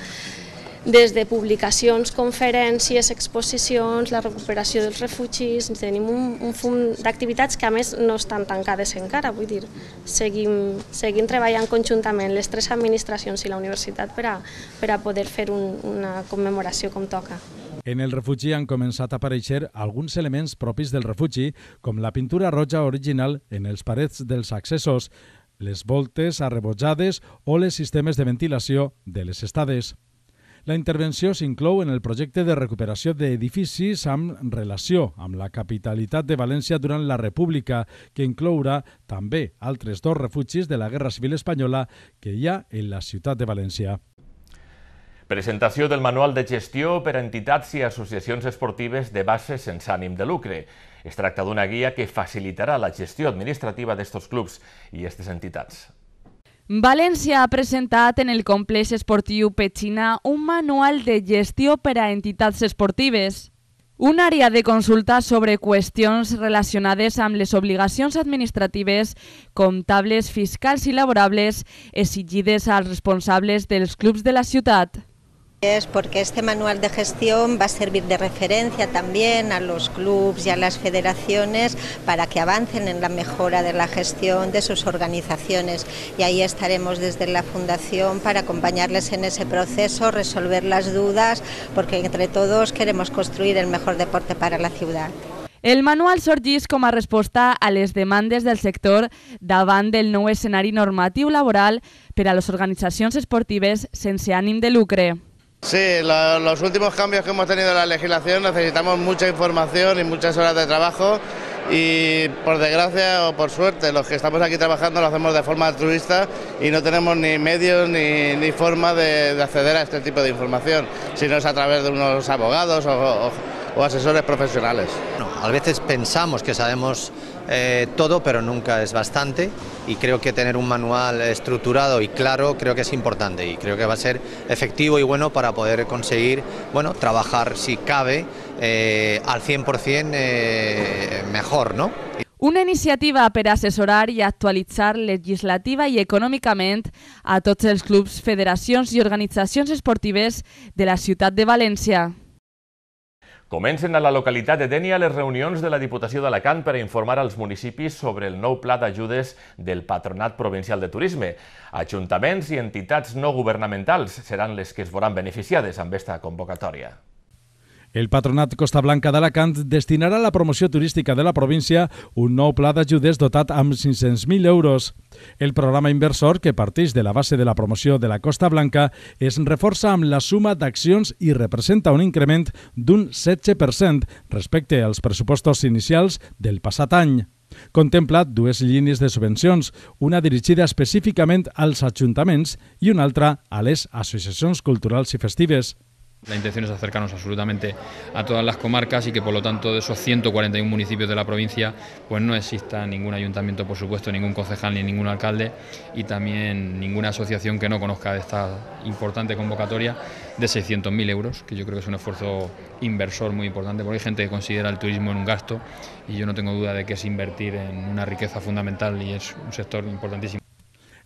des de publicacions, conferències, exposicions, la recuperació dels refugis, tenim un, un fum d'activitats que a més no estan tancades encara, vull dir, seguim, seguim treballant conjuntament les tres administracions i la universitat per a, per a poder fer un, una commemoració com toca. En el refugi han començat a aparèixer alguns elements propis del refugi, com la pintura roja original en els parets dels accessos, les voltes arrebotjades o els sistemes de ventilació de les estades. La intervenció s'inclou en el projecte de recuperació d'edificis amb relació amb la capitalitat de València durant la República, que inclourà també altres dos refugis de la Guerra Civil Espanyola que hi ha en la ciutat de València. Presentació del manual de gestió per a entitats i associacions esportives de base sense ànim de lucre. Es tracta d'una guia que facilitarà la gestió administrativa d'estos clubs i aquestes entitats. València ha presentat en el complex esportiu Petxina un manual de gestió per a entitats esportives. Un àrea de consulta sobre qüestions relacionades amb les obligacions administratives, comptables, fiscals i laborables exigides als responsables dels clubs de la ciutat. Es porque este manual de gestión va a servir de referencia también a los clubes y a las federaciones para que avancen en la mejora de la gestión de sus organizaciones. Y ahí estaremos desde la Fundación para acompañarles en ese proceso, resolver las dudas, porque entre todos queremos construir el mejor deporte para la ciudad. El manual sorgís como respuesta a las demandas del sector davant del nuevo escenario normativo laboral pero las organizaciones esportivas esportives sense de lucre. Sí, los últimos cambios que hemos tenido en la legislación necesitamos mucha información y muchas horas de trabajo y por desgracia o por suerte los que estamos aquí trabajando lo hacemos de forma altruista y no tenemos ni medios ni, forma de, acceder a este tipo de información, sino es a través de unos abogados o, asesores profesionales. a veces pensamos que sabemos eh, todo, pero nunca es bastante y creo que tener un manual estructurado y claro creo que es importante y creo que va a ser efectivo y bueno para poder conseguir bueno trabajar si cabe eh, al 100% eh, mejor, ¿no? Una iniciativa para asesorar y actualizar legislativa y económicamente a todos los clubs, federaciones y organizaciones esportives de la ciudad de Valencia. Comencen a la localitat de Denia les reunions de la Diputació d'Alacant per a informar als municipis sobre el nou pla d'ajudes del Patronat Provincial de Turisme. Ajuntaments i entitats no governamentals seran les que es veuran beneficiades amb aquesta convocatòria. El Patronat Costa Blanca d'Alacant destinarà a la promoció turística de la província un nou pla d'ajudes dotat amb 500.000 euros. El programa inversor, que parteix de la base de la promoció de la Costa Blanca, es reforça amb la suma d'accions i representa un increment d'un 16% respecte als pressupostos inicials del passat any. Contempla dues línies de subvencions, una dirigida específicament als ajuntaments i una altra a les associacions culturals i festives. La intención es acercarnos absolutamente a todas las comarcas y que por lo tanto de esos 141 municipios de la provincia pues no exista ningún ayuntamiento, por supuesto, ningún concejal ni ningún alcalde y también ninguna asociación que no conozca de esta importante convocatoria de 600.000 euros, que yo creo que es un esfuerzo inversor muy importante porque hay gente que considera el turismo en un gasto y yo no tengo duda de que es invertir en una riqueza fundamental y es un sector importantísimo.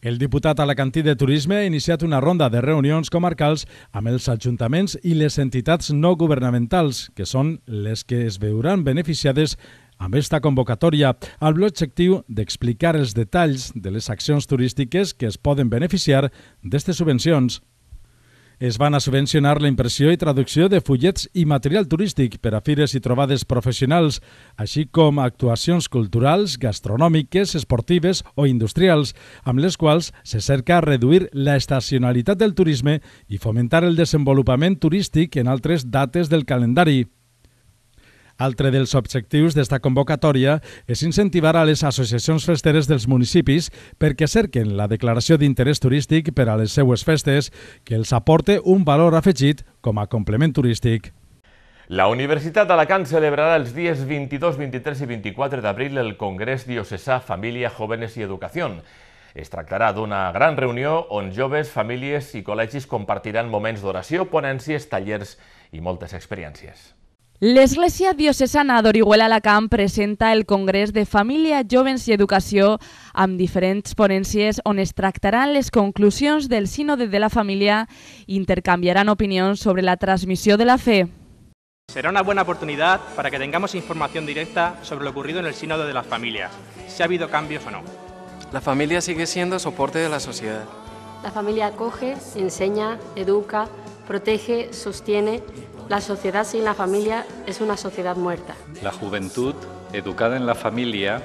El diputat alacantí de Turisme ha iniciat una ronda de reunions comarcals amb els ajuntaments i les entitats no governamentals, que són les que es veuran beneficiades amb esta convocatòria, amb l'objectiu d'explicar els detalls de les accions turístiques que es poden beneficiar d'aquestes subvencions es van a subvencionar la impressió i traducció de fullets i material turístic per a fires i trobades professionals, així com actuacions culturals, gastronòmiques, esportives o industrials, amb les quals se cerca reduir la estacionalitat del turisme i fomentar el desenvolupament turístic en altres dates del calendari. Altre dels objectius d'esta convocatòria és incentivar a les associacions festeres dels municipis perquè cerquen la declaració d'interès turístic per a les seues festes que els aporte un valor afegit com a complement turístic. La Universitat d'Alacant celebrarà els dies 22, 23 i 24 d'abril el Congrés Diocesà Família, Jóvenes i Educació. Es tractarà d'una gran reunió on joves, famílies i col·legis compartiran moments d'oració, ponències, tallers i moltes experiències. La Iglesia Diocesana d'Orihuela Alacant presenta el congreso de Familia, Jovens y Educación amb diferentes ponencias donde es tractaran les del Sínodo de la Familia i intercambiarán opinions sobre la transmisión de la fe. Será una buena oportunidad para que tengamos información directa sobre lo ocurrido en el Sínodo de las Familias, si ha habido cambios o no. La familia sigue siendo soporte de la sociedad. La familia acoge, enseña, educa, protege, sostiene la sociedad sin la familia es una sociedad muerta. La juventud, educada en la familia,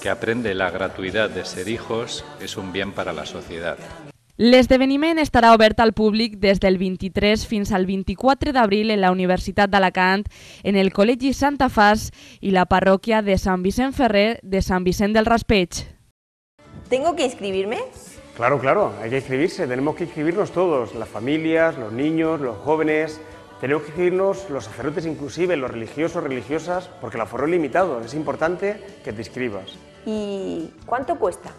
que aprende la gratuidad de ser hijos, es un bien para la sociedad. Les L'esdeveniment estará obert al público desde el 23 fins al 24 de abril en la Universitat d'Alacant, en el Col·legi Santa Fas y la parroquia de Sant Vicent Ferrer de Sant Vicent del Raspeig. ¿Tengo que inscribirme? Claro, claro, hay que inscribirse, tenemos que inscribirnos todos, las familias, los niños, los jóvenes, tenemos que irnos los sacerdotes, inclusive los religiosos, religiosas, porque el aforo es limitado. Es importante que te inscribas. ¿Y cuánto cuesta?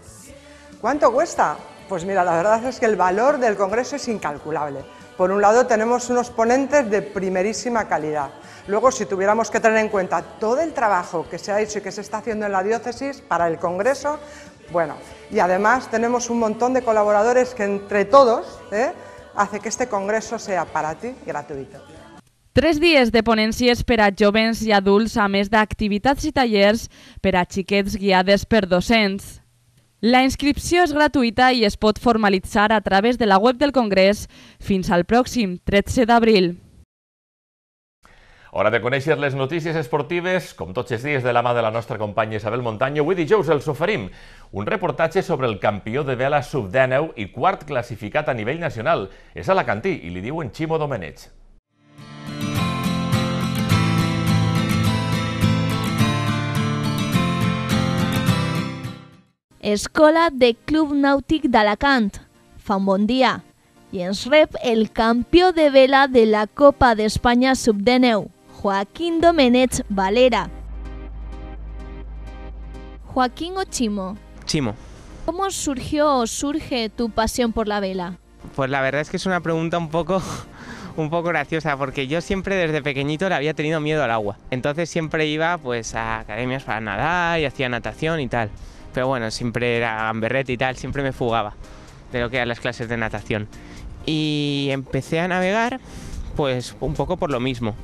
¿Cuánto cuesta? Pues mira, la verdad es que el valor del Congreso es incalculable. Por un lado tenemos unos ponentes de primerísima calidad. Luego, si tuviéramos que tener en cuenta todo el trabajo que se ha hecho y que se está haciendo en la diócesis para el Congreso, bueno, y además tenemos un montón de colaboradores que entre todos ¿eh? hace que este congreso sea para ti gratuito. Tres dies de ponències per a jovens i adults, a més d'activitats i tallers per a xiquets guiades per docents. La inscripció és gratuïta i es pot formalitzar a través de la web del Congrés fins al pròxim 13 d'abril. Hora de conèixer les notícies esportives, com tots els dies de la mà de la nostra companya Isabel Montanyo, avui dijous els oferim un reportatge sobre el campió de vela sub-19 i quart classificat a nivell nacional. És a la Cantí i li diuen Ximo Domenech. Escola de Club Nàutic d'Alacant. Fa un bon dia i ens rep el campió de vela de la Copa d'Espanya Sub-19, Joaquín Domenech Valera. Joaquín o Chimo. ¿Cómo surgió o surge tu pasión por la vela? Pues la verdad es que es una pregunta un poco, un poco graciosa, porque yo siempre desde pequeñito le había tenido miedo al agua. Entonces siempre iba pues a academias para nadar y hacía natación y tal. Pero bueno, siempre era gamberrete y tal, siempre me fugaba de lo que eran las clases de natación. Y empecé a navegar pues un poco por lo mismo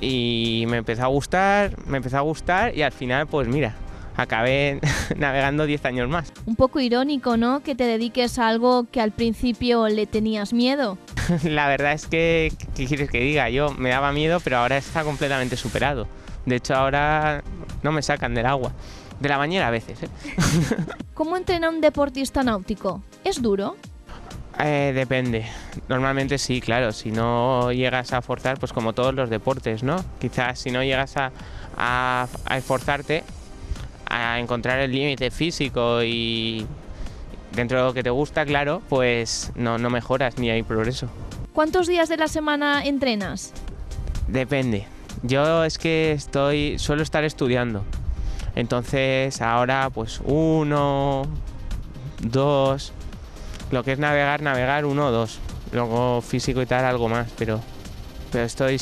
y me empezó a gustar, me empezó a gustar y al final pues mira, acabé navegando 10 años más. Un poco irónico, ¿no? Que te dediques a algo que al principio le tenías miedo. La verdad es que, ¿qué quieres que diga? Yo me daba miedo, pero ahora está completamente superado. De hecho, ahora no me sacan del agua. De la bañera a veces. ¿eh? ¿Cómo entrena un deportista náutico? ¿Es duro? Eh, depende. Normalmente sí, claro. Si no llegas a forzar, pues como todos los deportes, ¿no? Quizás si no llegas a, esforzarte, a encontrar el límite físico y dentro de lo que te gusta, claro, pues no, no mejoras ni hay progreso. ¿Cuántos días de la semana entrenas? Depende. Yo es que estoy, suelo estar estudiando. Entonces ahora pues uno, dos, lo que es navegar, navegar uno o dos. Luego físico y tal, algo más, pero, pero estoy,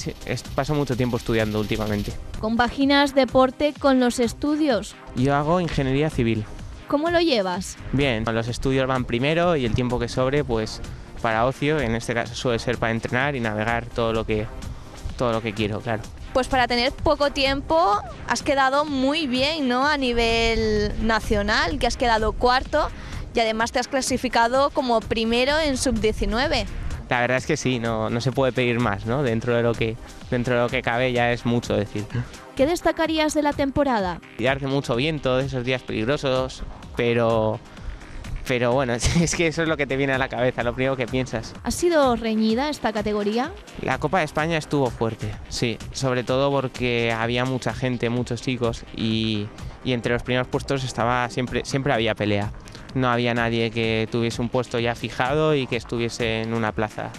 paso mucho tiempo estudiando últimamente. ¿Con ¿Compaginas deporte con los estudios? Yo hago ingeniería civil. ¿Cómo lo llevas? Bien, los estudios van primero y el tiempo que sobre, pues para ocio, en este caso suele ser para entrenar y navegar todo lo que, todo lo que quiero, claro. Pues para tener poco tiempo has quedado muy bien, ¿no? A nivel nacional, que has quedado cuarto y además te has clasificado como primero en sub-19. La verdad es que sí, no, no se puede pedir más, ¿no? Dentro de, lo que, dentro de lo que cabe ya es mucho decir. ¿Qué destacarías de la temporada? y mucho viento, de esos días peligrosos, pero pero bueno, es que eso es lo que te viene a la cabeza, lo primero que piensas. ¿Ha sido reñida esta categoría? La Copa de España estuvo fuerte, sí, sobre todo porque había mucha gente, muchos chicos y, y entre los primeros puestos estaba siempre, siempre había pelea no había nadie que tuviese un puesto ya fijado y que estuviese en una plaza.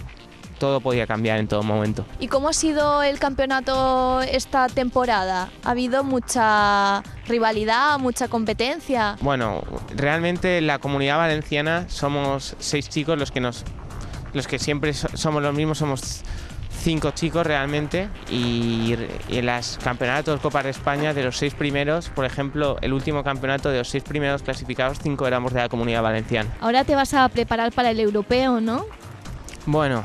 Todo podía cambiar en todo momento. ¿Y cómo ha sido el campeonato esta temporada? ¿Ha habido mucha rivalidad, mucha competencia? Bueno, realmente la comunidad valenciana somos seis chicos los que nos los que siempre somos los mismos, somos cinco chicos realmente y, en los campeonatos Copa de España de los seis primeros, por ejemplo, el último campeonato de los seis primeros clasificados, cinco éramos de la Comunidad Valenciana. Ahora te vas a preparar para el europeo, ¿no? Bueno,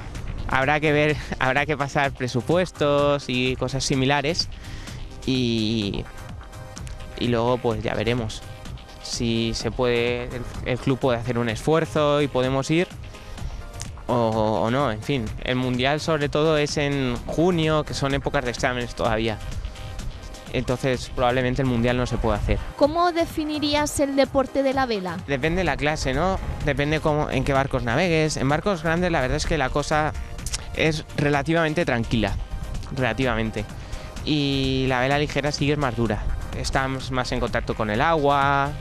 habrá que ver, habrá que pasar presupuestos y cosas similares y, y luego pues ya veremos si se puede, el club puede hacer un esfuerzo y podemos ir o, no, en fin. El mundial sobre todo es en junio, que son épocas de exámenes todavía entonces probablemente el mundial no se pueda hacer. ¿Cómo definirías el deporte de la vela? Depende de la clase, ¿no? Depende cómo, en qué barcos navegues. En barcos grandes la verdad es que la cosa es relativamente tranquila, relativamente. Y la vela ligera sigue es más dura. Estamos más en contacto con el agua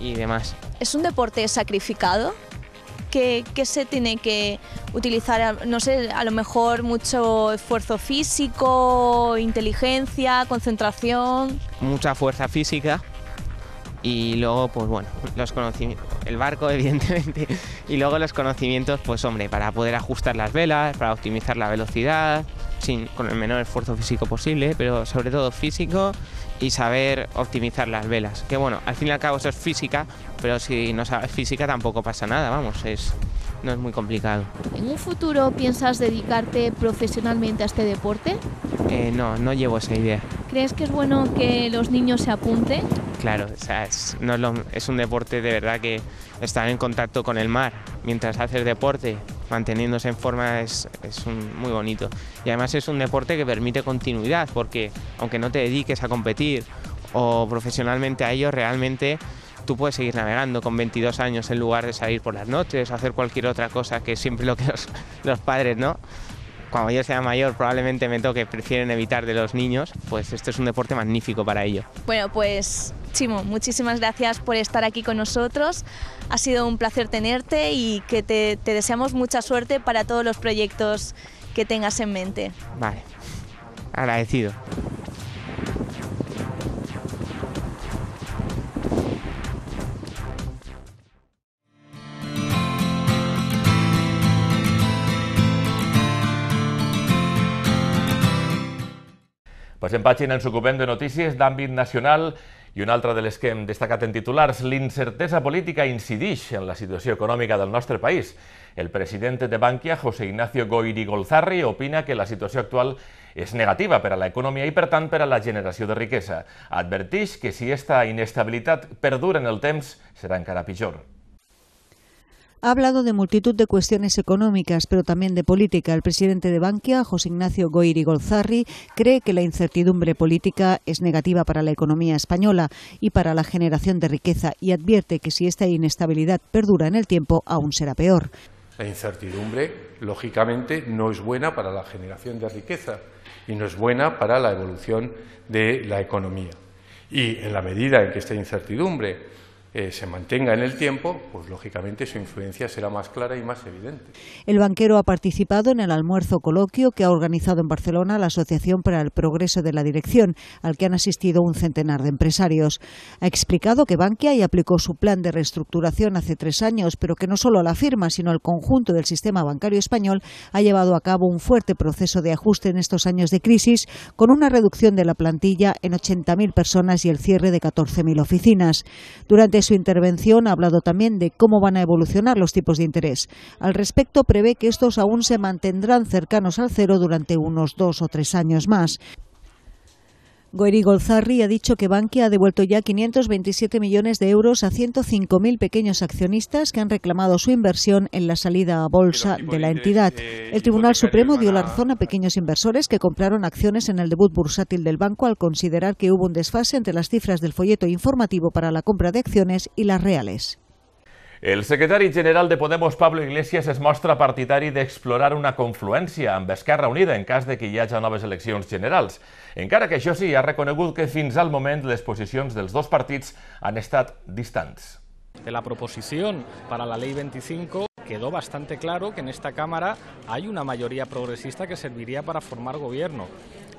y demás. ¿Es un deporte sacrificado? ¿qué, se tiene que utilizar? No sé, a lo mejor mucho esfuerzo físico, inteligencia, concentración. Mucha fuerza física y luego, pues bueno, los conocimientos, el barco evidentemente, y luego los conocimientos, pues hombre, para poder ajustar las velas, para optimizar la velocidad, con el menor esfuerzo físico posible, pero sobre todo físico y saber optimizar las velas. Que bueno, al fin y al cabo eso es física, pero si no sabes física tampoco pasa nada, vamos, es no es muy complicado. ¿En un futuro piensas dedicarte profesionalmente a este deporte? Eh, no, no llevo esa idea. ¿Crees que es bueno que los niños se apunten? Claro, es, no es, un deporte de verdad que estar en contacto con el mar mientras haces deporte, manteniéndose en forma es, muy bonito. Y además es un deporte que permite continuidad, porque aunque no te dediques a competir o profesionalmente a ello, realmente tú puedes seguir navegando con 22 años en lugar de salir por las noches, hacer cualquier otra cosa que siempre lo que los, padres, ¿no? Cuando yo sea mayor probablemente me toque, prefieren evitar de los niños, pues este es un deporte magnífico para ello. Bueno, pues Chimo, muchísimas gracias por estar aquí con nosotros. Ha sido un placer tenerte y que te deseamos mucha suerte para todos los proyectos que tengas en mente. Vale, agradecido. Passem pàgina, ens ocupem de notícies d'àmbit nacional i una altra de les que hem destacat en titulars, l'incertesa política incideix en la situació econòmica del nostre país. El president de Bankia, José Ignacio Goiri Golzarri, opina que la situació actual és negativa per a l'economia i, per tant, per a la generació de riquesa. Adverteix que si aquesta inestabilitat perdura en el temps, serà encara pitjor. ha hablado de multitud de cuestiones económicas, pero también de política. El presidente de Bankia, José Ignacio Goiri Golzarri, cree que la incertidumbre política es negativa para la economía española y para la generación de riqueza y advierte que si esta inestabilidad perdura en el tiempo, aún será peor. La incertidumbre, lógicamente, no es buena para la generación de riqueza y no es buena para la evolución de la economía. Y en la medida en que esta incertidumbre eh, se mantenga en el tiempo, pues lógicamente su influencia será más clara y más evidente. El banquero ha participado en el almuerzo coloquio que ha organizado en Barcelona la Asociación para el Progreso de la Dirección, al que han asistido un centenar de empresarios. Ha explicado que Bankia y aplicó su plan de reestructuración hace tres años, pero que no solo la firma, sino el conjunto del sistema bancario español ha llevado a cabo un fuerte proceso de ajuste en estos años de crisis, con una reducción de la plantilla en 80.000 personas y el cierre de 14.000 oficinas. Durante su intervención ha hablado también de cómo van a evolucionar los tipos de interés. Al respecto, prevé que estos aún se mantendrán cercanos al cero durante unos dos o tres años más. Goiri Golzarri ha dicho que Bankia ha devuelto ya 527 millones de euros a 105.000 pequeños accionistas que han reclamado su inversión en la salida a bolsa de la entidad. Eh, el Tribunal Supremo dio la razón a pequeños inversores que compraron acciones en el debut bursátil del banco al considerar que hubo un desfase entre las cifras del folleto informativo para la compra de acciones y las reales. El secretari general de Podemos, Pablo Iglesias, es mostra partidari d'explorar una confluència amb Esquerra Unida en cas de que hi hagi noves eleccions generals. Encara que això sí, ha reconegut que fins al moment les posicions dels dos partits han estat distants. De la per para la llei 25 quedó bastante claro que en esta Cámara hay una mayoría progresista que serviría para formar gobierno.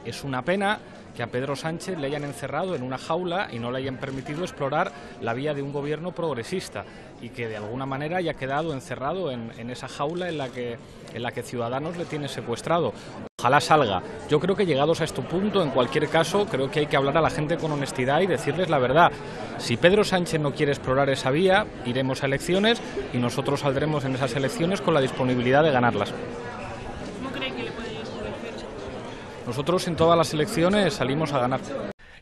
Es una pena que a Pedro Sánchez le hayan encerrado en una jaula y no le hayan permitido explorar la vía de un gobierno progresista y que de alguna manera haya quedado encerrado en, esa jaula en la, que, en la que Ciudadanos le tiene secuestrado. Ojalá salga. Yo creo que llegados a este punto, en cualquier caso, creo que hay que hablar a la gente con honestidad y decirles la verdad. Si Pedro Sánchez no quiere explorar esa vía, iremos a elecciones y nosotros saldremos en esas elecciones con la disponibilidad de ganarlas. Nosotros en todas las elecciones salimos a ganar.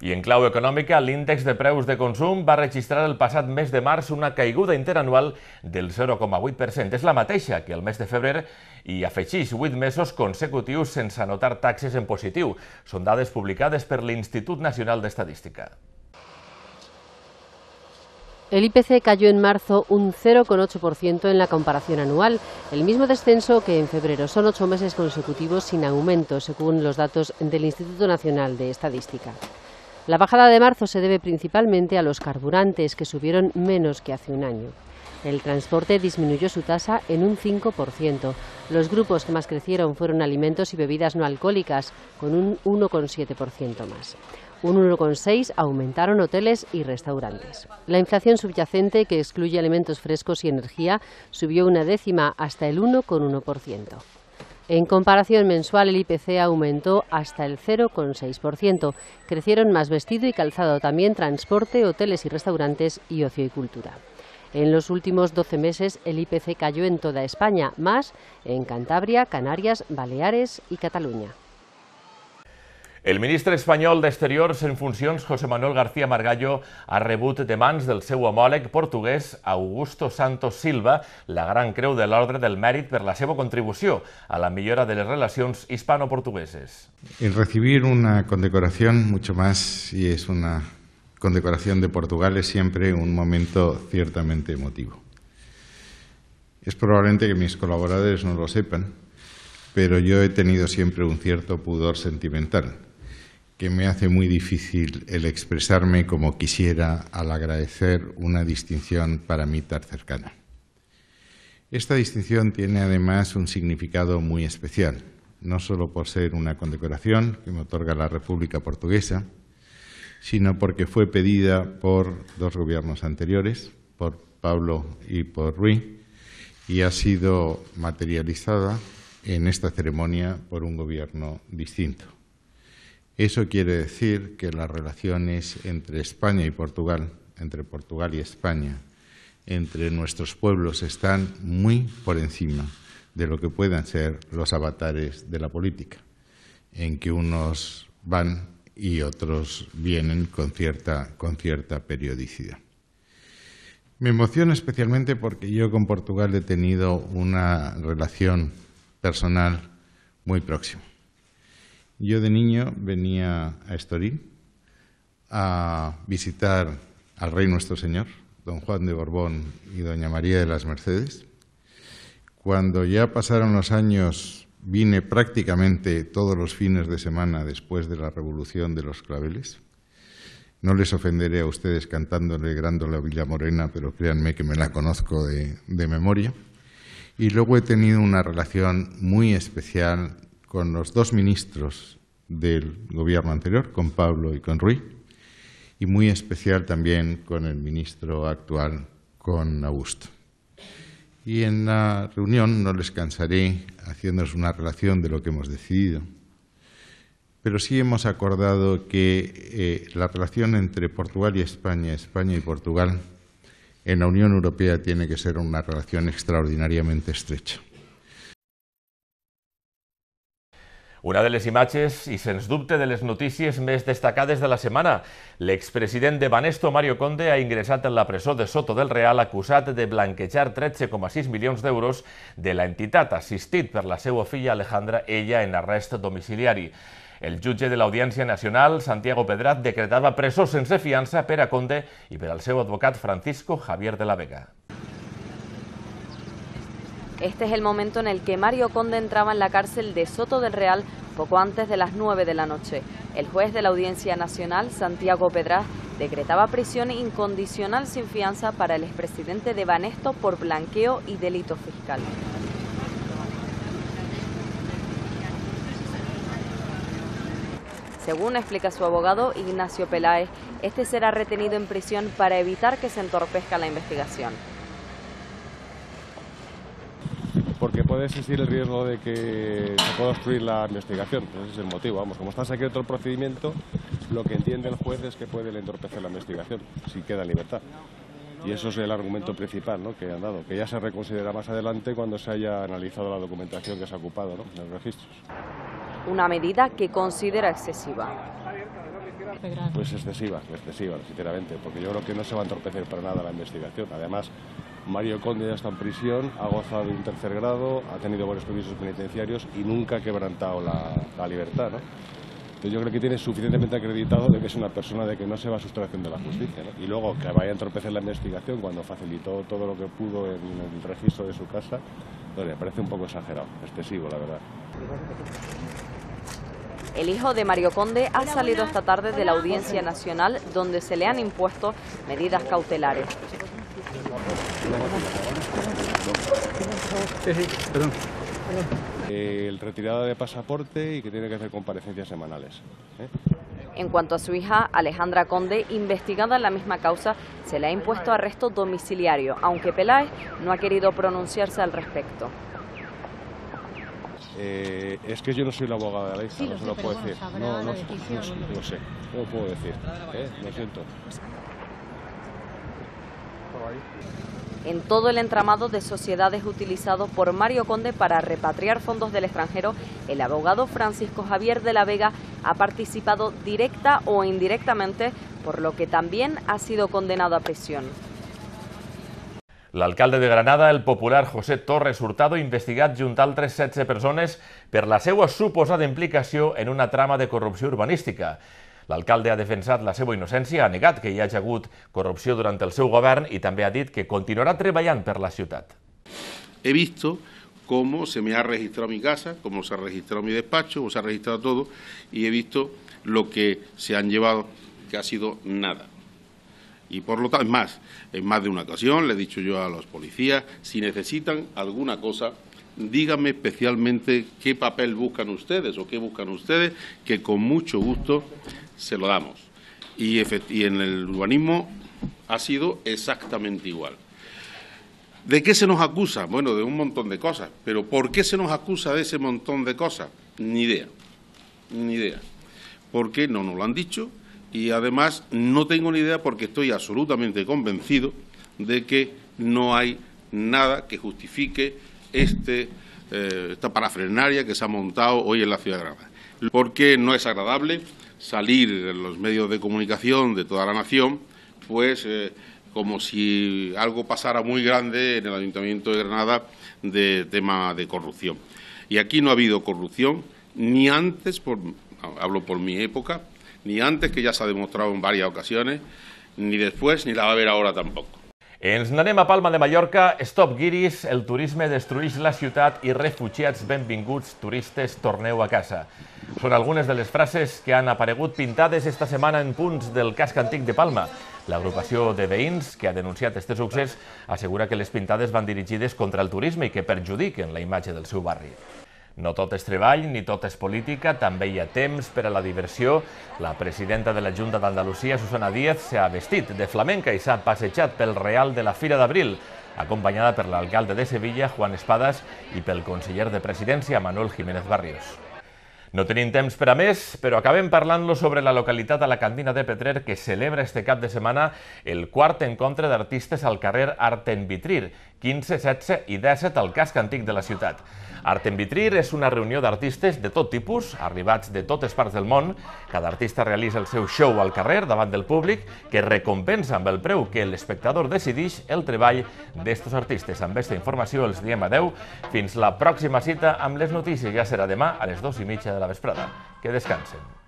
I en clau econòmica, l'índex de preus de consum va registrar el passat mes de març una caiguda interanual del 0,8%. És la mateixa que el mes de febrer i afegeix 8 mesos consecutius sense anotar taxes en positiu. Són dades publicades per l'Institut Nacional d'Estadística. El IPC cayó en marzo un 0,8% en la comparación anual, el mismo descenso que en febrero. Son ocho meses consecutivos sin aumento, según los datos del Instituto Nacional de Estadística. La bajada de marzo se debe principalmente a los carburantes, que subieron menos que hace un año. El transporte disminuyó su tasa en un 5%. Los grupos que más crecieron fueron alimentos y bebidas no alcohólicas, con un 1,7% más un 1,6 aumentaron hoteles y restaurantes. La inflación subyacente, que excluye alimentos frescos y energía, subió una décima hasta el 1,1%. En comparación mensual, el IPC aumentó hasta el 0,6%. Crecieron más vestido y calzado, también transporte, hoteles y restaurantes y ocio y cultura. En los últimos 12 meses el IPC cayó en toda España, más en Cantabria, Canarias, Baleares y Cataluña. El Ministro Español de Exteriores en funciones, José Manuel García Margallo, ha rebut de mans del seu homòleg portugués, Augusto Santos Silva, la Gran Creu de orden del Mérit per la seva contribució a la millora de las relacions hispano-portugueses. El recibir una condecoración, mucho más, y es una condecoración de Portugal, es siempre un momento ciertamente emotivo. Es probablemente que mis colaboradores no lo sepan, pero yo he tenido siempre un cierto pudor sentimental que me hace muy difícil el expresarme como quisiera al agradecer una distinción para mí tan cercana. Esta distinción tiene además un significado muy especial, no solo por ser una condecoración que me otorga la República Portuguesa, sino porque fue pedida por dos gobiernos anteriores, por Pablo y por Rui, y ha sido materializada en esta ceremonia por un gobierno distinto. Eso quiere decir que las relaciones entre España y Portugal, entre Portugal y España, entre nuestros pueblos están muy por encima de lo que puedan ser los avatares de la política, en que unos van y otros vienen con cierta, periodicidad. Me emociona especialmente porque yo con Portugal he tenido una relación personal muy próxima. Yo de niño venía a Estoril a visitar al Rey Nuestro Señor, don Juan de Borbón y doña María de las Mercedes. Cuando ya pasaron los años, vine prácticamente todos los fines de semana después de la Revolución de los Claveles. No les ofenderé a ustedes cantándole la Villa Morena, pero créanme que me la conozco de memoria. Y luego he tenido una relación muy especial con los dos ministros del gobierno anterior, con Pablo y con Rui, y muy especial también con el ministro actual, con Augusto. Y en la reunión no les cansaré haciéndoles una relación de lo que hemos decidido, pero sí hemos acordado que eh, la relación entre Portugal y España, España y Portugal, en la Unión Europea tiene que ser una relación extraordinariamente estrecha. Una de les imatges i, sens dubte, de les notícies més destacades de la setmana. L'expresident de Banesto, Mario Conde, ha ingressat en la presó de Soto del Real acusat de blanquejar 13,6 milions d'euros de la entitat assistit per la seva filla Alejandra, ella en arrest domiciliari. El jutge de l'Audiència Nacional, Santiago Pedrat, decretava presó sense fiança per a Conde i per al seu advocat Francisco Javier de la Vega. Este es el momento en el que Mario Conde entraba en la cárcel de Soto del Real poco antes de las 9 de la noche. El juez de la Audiencia Nacional, Santiago Pedraz, decretaba prisión incondicional sin fianza para el expresidente de Banesto por blanqueo y delito fiscal. Según explica su abogado Ignacio Peláez, este será retenido en prisión para evitar que se entorpezca la investigación. porque puede existir el riesgo de que se pueda obstruir la investigación. Ese es el motivo. Vamos, como está secreto el procedimiento, lo que entiende el juez es que puede entorpecer la investigación si queda libertad. Y eso es el argumento principal que han dado, que ya se reconsidera más adelante cuando se haya analizado la documentación que se ha ocupado en los registros. Una medida que considera excesiva. Pues, pues excesiva, excesiva, sinceramente, porque yo creo que no se va a entorpecer para nada la investigación. Además, Mario Conde ya está en prisión, ha gozado de un tercer grado, ha tenido varios permisos penitenciarios y nunca ha quebrantado la, libertad. yo creo que tiene suficientemente acreditado de que es una persona de que no se va a sustracción de la justicia. Y luego que vaya a entorpecer la investigación cuando facilitó todo lo que pudo en el registro de su casa, pues me parece un poco exagerado, excesivo, la verdad. El hijo de Mario Conde ha salido esta tarde de la Audiencia Nacional donde se le han impuesto medidas cautelares. El retirado de pasaporte y que tiene que hacer comparecencias semanales. En cuanto a su hija, Alejandra Conde, investigada en la misma causa, se le ha impuesto arresto domiciliario, aunque Peláez no ha querido pronunciarse al respecto. es que yo no soy la abogada de la hija, no se lo puedo decir. No, no, no, no, sé, puedo decir. Lo siento en todo el entramado de sociedades utilizado por Mario Conde para repatriar fondos del extranjero, el abogado Francisco Javier de la Vega ha participado directa o indirectamente, por lo que también ha sido condenado a prisión. El alcalde de Granada, el popular José Torres Hurtado, investigado junto a otras personas, personas por la supuesta implicación implicación en una trama de corrupción urbanística alcalde ha defensado la seva inocencia, ha negado que hi hagi corrupción durante el seu govern y también ha dit que continuará treballant per la ciudad. He visto cómo se me ha registrado mi casa, cómo se ha registrado mi despacho, cómo se ha registrado todo, y he visto lo que se han llevado, que ha sido nada. Y por lo tanto, es más, en más de una ocasión le he dicho yo a los policías, si necesitan alguna cosa, díganme especialmente qué papel buscan ustedes o qué buscan ustedes, que con mucho gusto se lo damos. Y, en el urbanismo ha sido exactamente igual. ¿De qué se nos acusa? Bueno, de un montón de cosas. Pero ¿por qué se nos acusa de ese montón de cosas? Ni idea. Ni idea. Porque no nos lo han dicho y además no tengo ni idea porque estoy absolutamente convencido de que no hay nada que justifique este, eh, esta parafrenaria que se ha montado hoy en la ciudad de Granada. Porque no es agradable, salir en los medios de comunicación de toda la nación, pues eh, como si algo pasara muy grande en el Ayuntamiento de Granada de tema de corrupción. Y aquí no ha habido corrupción, ni antes, por, hablo por mi época, ni antes, que ya se ha demostrado en varias ocasiones, ni después, ni la va a haber ahora tampoco. Ens n'anem a Palma de Mallorca. Stop guiris, el turisme destruïix la ciutat i refugiats benvinguts, turistes, torneu a casa. Són algunes de les frases que han aparegut pintades esta setmana en punts del casc antic de Palma. L'agrupació de veïns que ha denunciat este succés assegura que les pintades van dirigides contra el turisme i que perjudiquen la imatge del seu barri. No tot és treball ni tot és política, també hi ha temps per a la diversió. La presidenta de la Junta d'Andalusia, Susana Díaz, s'ha vestit de flamenca i s'ha passejat pel Real de la Fira d'Abril, acompanyada per l'alcalde de Sevilla, Juan Espadas, i pel conseller de Presidència, Manuel Jiménez Barrios. No tenim temps per a més, però acabem parlant-lo sobre la localitat la Cantina de Petrer que celebra este cap de setmana el quart encontre d'artistes al carrer Art en Vitrir 15, 16 i 17 al casc antic de la ciutat. Art en Vitrir és una reunió d'artistes de tot tipus, arribats de totes parts del món. Cada artista realitza el seu show al carrer davant del públic, que recompensa amb el preu que l'espectador decideix el treball d'estos artistes. Amb aquesta informació els diem adeu. Fins la pròxima cita amb les notícies. Ja serà demà a les 2 i mitja de la vesprada. Que descansen.